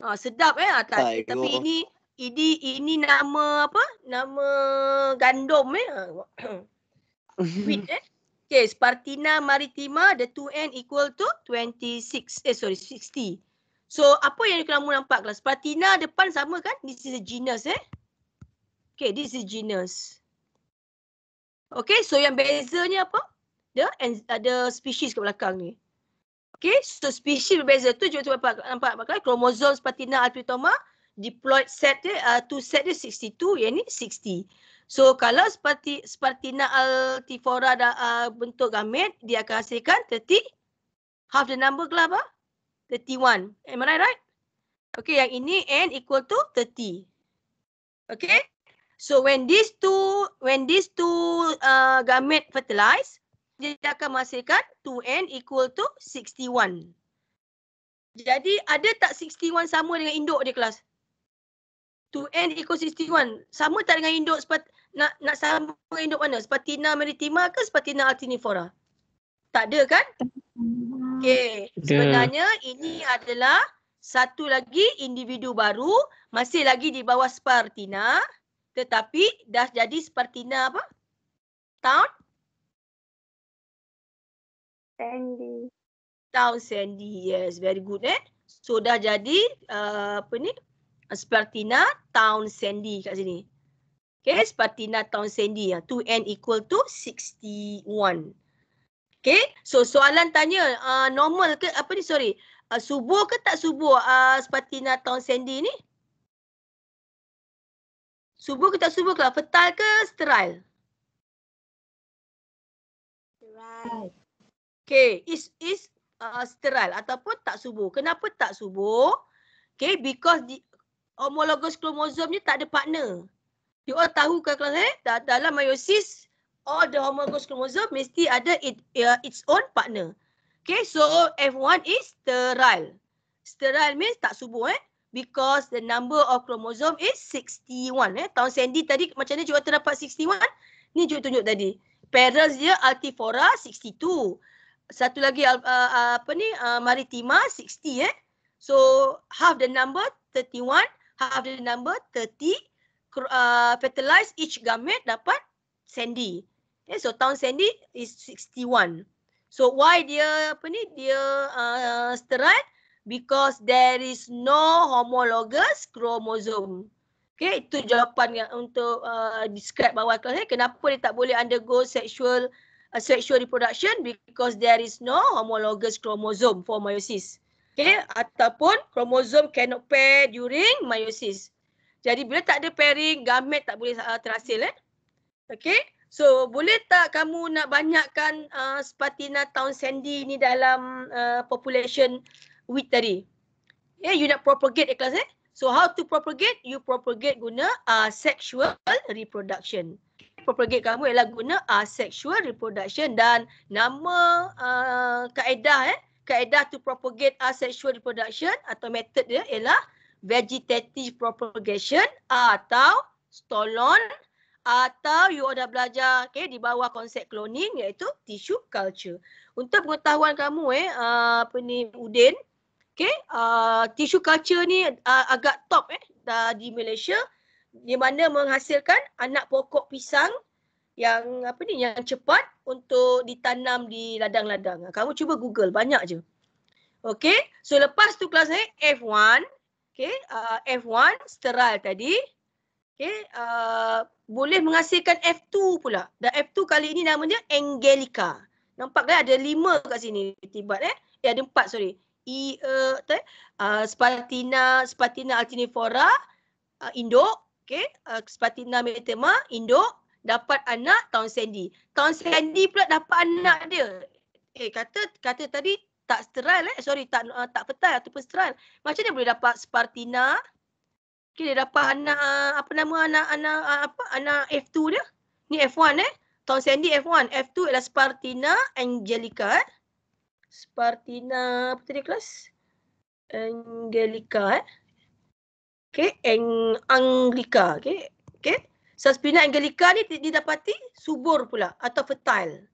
Ah, sedap eh. Ah, tak, tapi ini ini ini nama apa? Nama gandum eh. Ha, Wheat eh. Okay, Spartina Maritima, the 2N equal to 26. Eh, sorry, 60. So, apa yang kamu nampak lah? Spartina depan sama kan? This is a genus, eh? Okay, this is genus. Okay, so yang bezanya apa? ada ada species kat belakang ni. Okay, so species berbeza tu cuba nampak nampak apa kan? Kromosom spatina alpitoma deployed set dia uh, tu set dia 62, yang ni 60. So kalau seperti spatina altifora dah uh, bentuk gamet, dia akan hasilkan 30 half the number ke lah, apa? 31. Am I right? Okay, yang ini n equal to 30. Okay, so when these two when these two uh, gamet fertilize, dia akan menghasilkan 2N equal to 61. Jadi ada tak 61 sama dengan induk dia kelas? 2N equal 61. Sama tak dengan induk seperti nak, nak sama dengan induk mana? Spatina maritima ke spatina altinifora? Tak ada kan? Okay. Sebenarnya ini adalah satu lagi individu baru. Masih lagi di bawah spartina. Tetapi dah jadi spartina apa? Town Sandy. Town Sandy. Yes, very good eh. So dah jadi uh, apa ni? Spartina Town Sandy kat sini. Okay, Spartina Town Sandy ya. Ah, 2n equal to 61. Okay, so soalan tanya uh, normal ke apa ni? Sorry. Uh, subuh ke tak subuh uh, Spartina Town Sandy ni? Subuh ke tak subuh ke? Fertile ke sterile? Sterile. Okay, is is uh, sterile ataupun tak subur. Kenapa tak subur? Okay, because di homologous kromosom ni tak ada partner. You all tahu kan kalau eh? dalam meiosis, all the homologous kromosom mesti ada it, uh, its own partner. Okay, so F1 is sterile. Sterile means tak subur eh. Because the number of chromosome is 61 eh. Tahun Sandy tadi macam ni juga terdapat 61? Ni juga tunjuk tadi. Parents dia Altifora 62 satu lagi uh, uh, apa ni uh, maritima 60 eh so half the number 31 half the number 30 uh, fertilize each gamete dapat sandy okay, eh, so town sandy is 61 so why dia apa ni dia uh, sterile because there is no homologous chromosome Okay, itu jawapan yang untuk uh, describe bawah kelas. Eh. Kenapa dia tak boleh undergo sexual uh, a sexual reproduction because there is no homologous chromosome for meiosis. Okay, ataupun kromosom cannot pair during meiosis. Jadi bila tak ada pairing, gamet tak boleh uh, terhasil. Eh? Okay, so boleh tak kamu nak banyakkan uh, Spatina town sandy ni dalam uh, population wheat tadi? Yeah, you nak propagate eh, class eh? So how to propagate? You propagate guna uh, sexual reproduction propagate kamu ialah guna asexual ah, reproduction dan nama uh, kaedah eh kaedah to propagate asexual ah, reproduction atau method dia ialah vegetative propagation atau stolon atau you ada belajar okay, di bawah konsep cloning iaitu tissue culture. Untuk pengetahuan kamu eh uh, apa ni Udin, okey, uh, tissue culture ni uh, agak top eh di Malaysia di mana menghasilkan anak pokok pisang yang apa ni yang cepat untuk ditanam di ladang-ladang. Ah, kamu cuba Google banyak je. Okay, so lepas tu kelas ni F1, okay, uh, ah, F1 steril tadi, okay, uh, ah, boleh menghasilkan F2 pula. Dan F2 kali ini namanya Angelica. Nampak tak kan, ada lima kat sini tibat eh. Ya ada empat sorry. I, uh, e, eh, uh, eh? Spatina, Spatina altinifora, uh, Indok, okey uh, eh, Spatina metema induk dapat anak Town Sandy. Town Sandy pula dapat anak dia. Eh kata kata tadi tak steril eh sorry tak uh, tak fertile ataupun steril. Macam dia boleh dapat Spartina? Okey dia dapat anak uh, apa nama anak anak uh, apa anak F2 dia? Ni F1 eh. Town Sandy F1, F2 ialah Spartina Angelica. Eh? Spartina apa tadi kelas? Angelica eh okay, Ang Anglica, okay, okay. Suspina Anglica ni didapati subur pula atau fertile.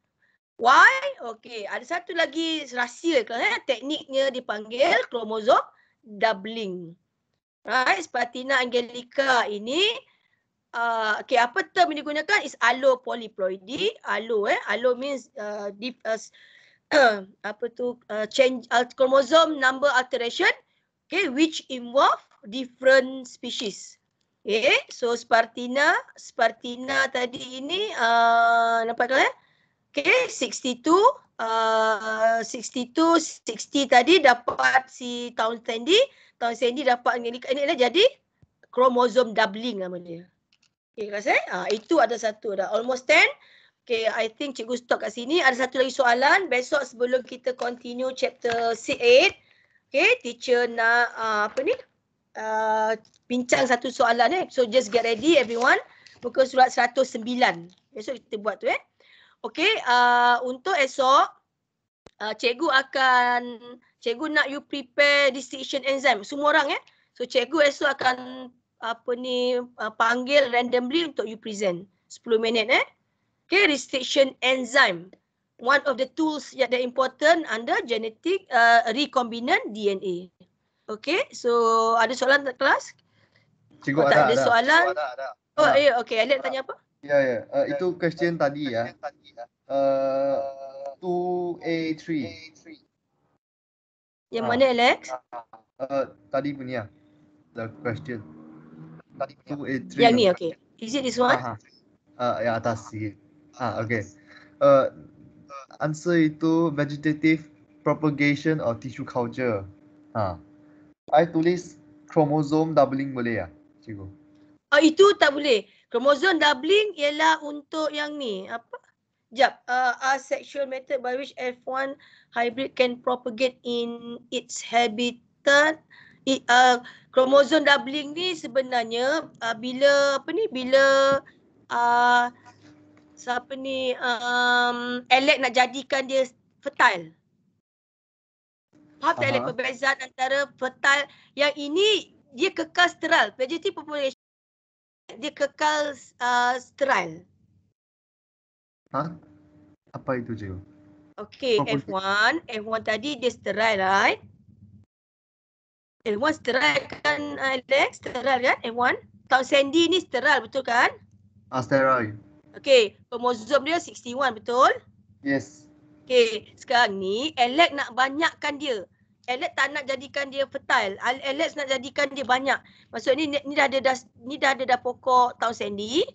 Why? Okay, ada satu lagi rahsia kalau eh? tekniknya dipanggil kromosom doubling. Right, Spatina Anglica ini uh, okay, apa term yang digunakan is allopolyploidy, allo eh, allo means uh, deep as uh, apa tu uh, change uh, chromosome number alteration okay which involve different species. Okay, so Spartina, Spartina tadi ini, uh, nampak kan? Eh? Okay, 62, uh, 62, 60 tadi dapat si Town Sandy. Town Sandy dapat ini, ini lah jadi kromosom doubling nama dia. Okay, kasi? Uh, eh? ah, itu ada satu dah. Almost 10. Okay, I think cikgu stop kat sini. Ada satu lagi soalan. Besok sebelum kita continue chapter 8. Okay, teacher nak uh, apa ni? Uh, bincang satu soalan eh. So just get ready everyone. Muka surat 109. Besok kita buat tu eh. Okay, uh, untuk esok, uh, cikgu akan, cikgu nak you prepare distinction enzyme. Semua orang eh. So cikgu esok akan apa ni uh, panggil randomly untuk you present. 10 minit eh. Okay, restriction enzyme. One of the tools yang are important under genetic uh, recombinant DNA. Okay, so ada soalan tak kelas? Cikgu oh, ada, ada, soalan? Cikgu ada, ada. Oh, ya, yeah, okay. Alik tanya apa? Ya, yeah, ya. Yeah. Uh, yeah, itu ya, question yeah. Ya. Ya. tadi ya. Uh, 2A3. Yang mana, ah. Alex? Uh, tadi punya. The question. 2A3. Yang ni, okay. Is it this one? Uh, -huh. uh yang atas sikit. Ah, uh, okay. Uh, answer itu vegetative propagation or tissue culture. Ah. Uh. I tulis kromosom doubling boleh ya? Cikgu. Ah itu tak boleh. Kromosom doubling ialah untuk yang ni. Apa? Jap. Uh, sexual method by which F1 hybrid can propagate in its habitat. I, uh, kromosom doubling ni sebenarnya uh, bila apa ni? Bila uh, siapa ni? Um, Alec nak jadikan dia fertile. Half dialect uh perbezaan antara fetal yang ini dia kekal steril. Vegetative population dia kekal uh, sterile. Ha? Apa itu je? Okay, F1. F1 tadi dia steril, right? L1 steril kan Alex? Steril kan L1? Tau Sandy ni steril betul kan? Ah steril. Okay, kromosom dia 61 betul? Yes. Okay, sekarang ni Alex nak banyakkan dia. Alex tak nak jadikan dia fertile. Alex nak jadikan dia banyak. Maksud ni, ni dah ada dah, ni dah ada dah pokok tau sendi.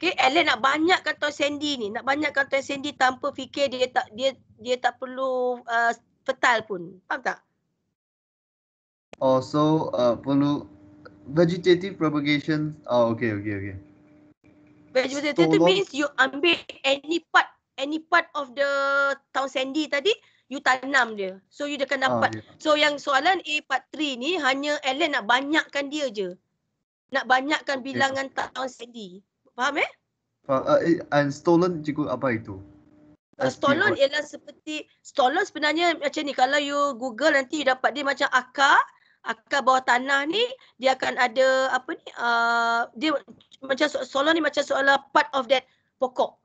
Okay, Alex nak banyakkan tau sendi ni. Nak banyakkan tau sendi tanpa fikir dia tak dia dia tak perlu uh, fertile pun. Faham tak? Oh, so uh, perlu vegetative propagation. Oh, okay, okay, okay. Vegetative Stolong. means you ambil any part any part of the town sandy tadi you tanam dia. So you akan ah, dapat. Ah, ya. yeah. So yang soalan A part 3 ni hanya Ellen nak banyakkan dia je. Nak banyakkan okay. bilangan town sandy. Faham eh? Uh, eh, and stolen cikgu apa itu? Uh, stolen ialah seperti stolen sebenarnya macam ni kalau you google nanti you dapat dia macam akar akar bawah tanah ni dia akan ada apa ni uh, dia macam solar ni macam soalan part of that pokok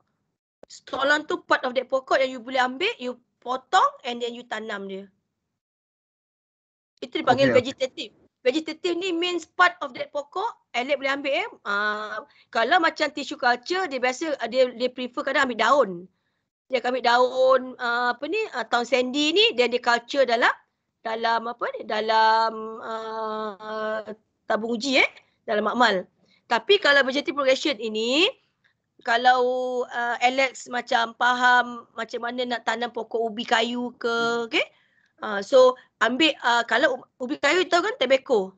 Stolon tu part of that pokok yang you boleh ambil, you potong and then you tanam dia. Itu dipanggil okay. vegetative. Vegetative ni means part of that pokok, elit boleh ambil eh. Uh, kalau macam tissue culture, dia biasa ah, dia, dia prefer kadang ambil daun. Dia akan ambil daun uh, apa ni, uh, town sandy ni, dia dia culture dalam dalam apa ni, dalam uh, tabung uji eh, dalam makmal. Tapi kalau vegetative progression ini, kalau uh, Alex macam faham macam mana nak tanam pokok ubi kayu ke, hmm. okay? Uh, so ambil uh, kalau ubi kayu tahu kan tembeko.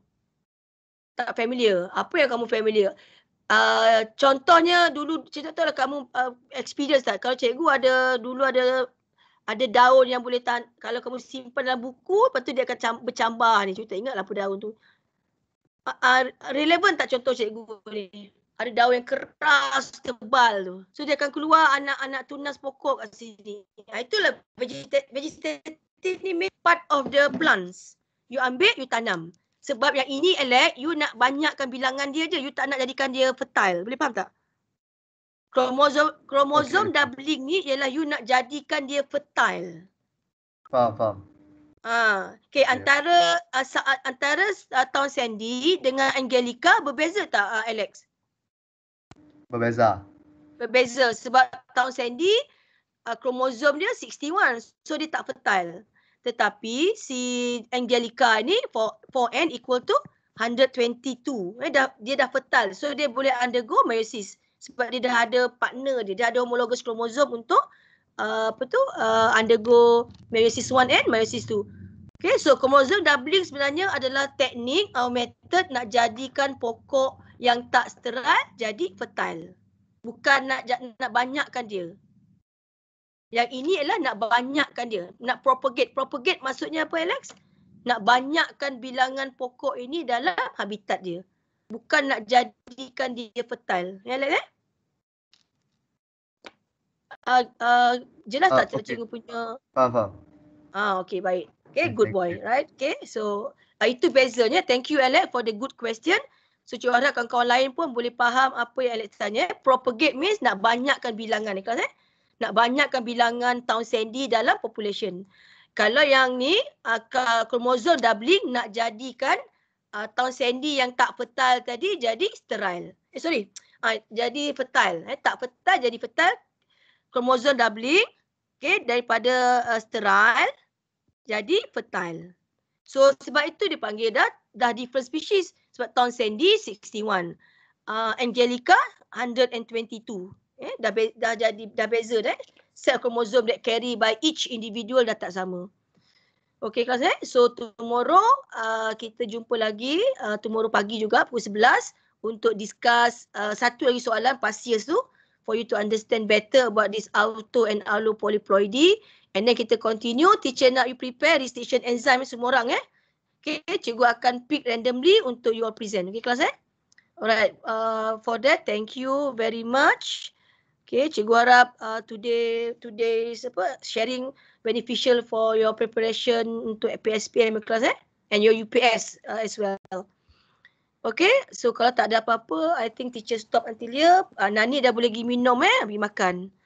Tak familiar. Apa yang kamu familiar? Uh, contohnya dulu cerita tahu lah kamu uh, experience tak? Kalau cikgu ada dulu ada ada daun yang boleh tan kalau kamu simpan dalam buku lepas tu dia akan cam- bercambah ni cerita ingatlah apa daun tu. Uh, uh, relevant tak contoh cikgu ni? ada daun yang keras, tebal tu. So dia akan keluar anak-anak tunas pokok kat sini. Ha, itulah vegetative ni made part of the plants. You ambil, you tanam. Sebab yang ini elek, you nak banyakkan bilangan dia je. You tak nak jadikan dia fertile. Boleh faham tak? Kromosom, kromosom okay. doubling ni ialah you nak jadikan dia fertile. Faham, faham. Ah, okay, yeah. antara uh, saat antara uh, tahun Sandy dengan Angelica berbeza tak uh, Alex? Uh, berbeza. Berbeza sebab tahun Sandy uh, kromosom dia 61 so dia tak fertile. Tetapi si Angelica ni 4, 4N equal to 122. Eh, dah, dia dah fertile. So dia boleh undergo meiosis sebab dia dah ada partner dia. Dia ada homologous kromosom untuk uh, apa tu uh, undergo meiosis 1N, meiosis 2. Okay, so commercial doubling sebenarnya adalah teknik atau method nak jadikan pokok yang tak seterat jadi fertile. Bukan nak nak banyakkan dia. Yang ini ialah nak banyakkan dia. Nak propagate. Propagate maksudnya apa Alex? Nak banyakkan bilangan pokok ini dalam habitat dia. Bukan nak jadikan dia fertile. Ya Alex eh? Uh, uh, jelas uh, tak ah, okay. cikgu punya? Faham, faham. Ah, okay, baik. Okay, good boy, right? Okay, so uh, itu bezanya. Thank you, Alex, for the good question. So, cikgu harap kawan-kawan lain pun boleh faham apa yang Alex tanya. Propagate means nak banyakkan bilangan ni, eh, kelas eh. Nak banyakkan bilangan town sandy dalam population. Kalau yang ni, uh, ah, kromosom doubling nak jadikan uh, town sandy yang tak fertile tadi jadi sterile. Eh, sorry. Uh, jadi fertile. Eh. Tak fertile jadi fertile. Kromosom doubling, okay, daripada uh, sterile jadi fertile. So sebab itu dipanggil dah dah different species sebab Tom Sandy 61, uh, ah, Angelica 122. Eh dah be, dah jadi dah beza dah. Eh? Cell chromosome that carry by each individual dah tak sama. Okay kelas eh. So tomorrow uh, kita jumpa lagi uh, tomorrow pagi juga pukul 11 untuk discuss uh, satu lagi soalan pasias tu for you to understand better about this auto and allo polyploidy And then kita continue. Teacher nak you prepare restriction enzyme semua orang eh. Okay, cikgu akan pick randomly untuk you all present. Okay, kelas eh. Alright, uh, for that, thank you very much. Okay, cikgu harap uh, today, today's apa, sharing beneficial for your preparation untuk PSPM kelas eh. And your UPS uh, as well. Okay, so kalau tak ada apa-apa, I think teacher stop until here. Uh, Nani dah boleh pergi minum eh, pergi makan.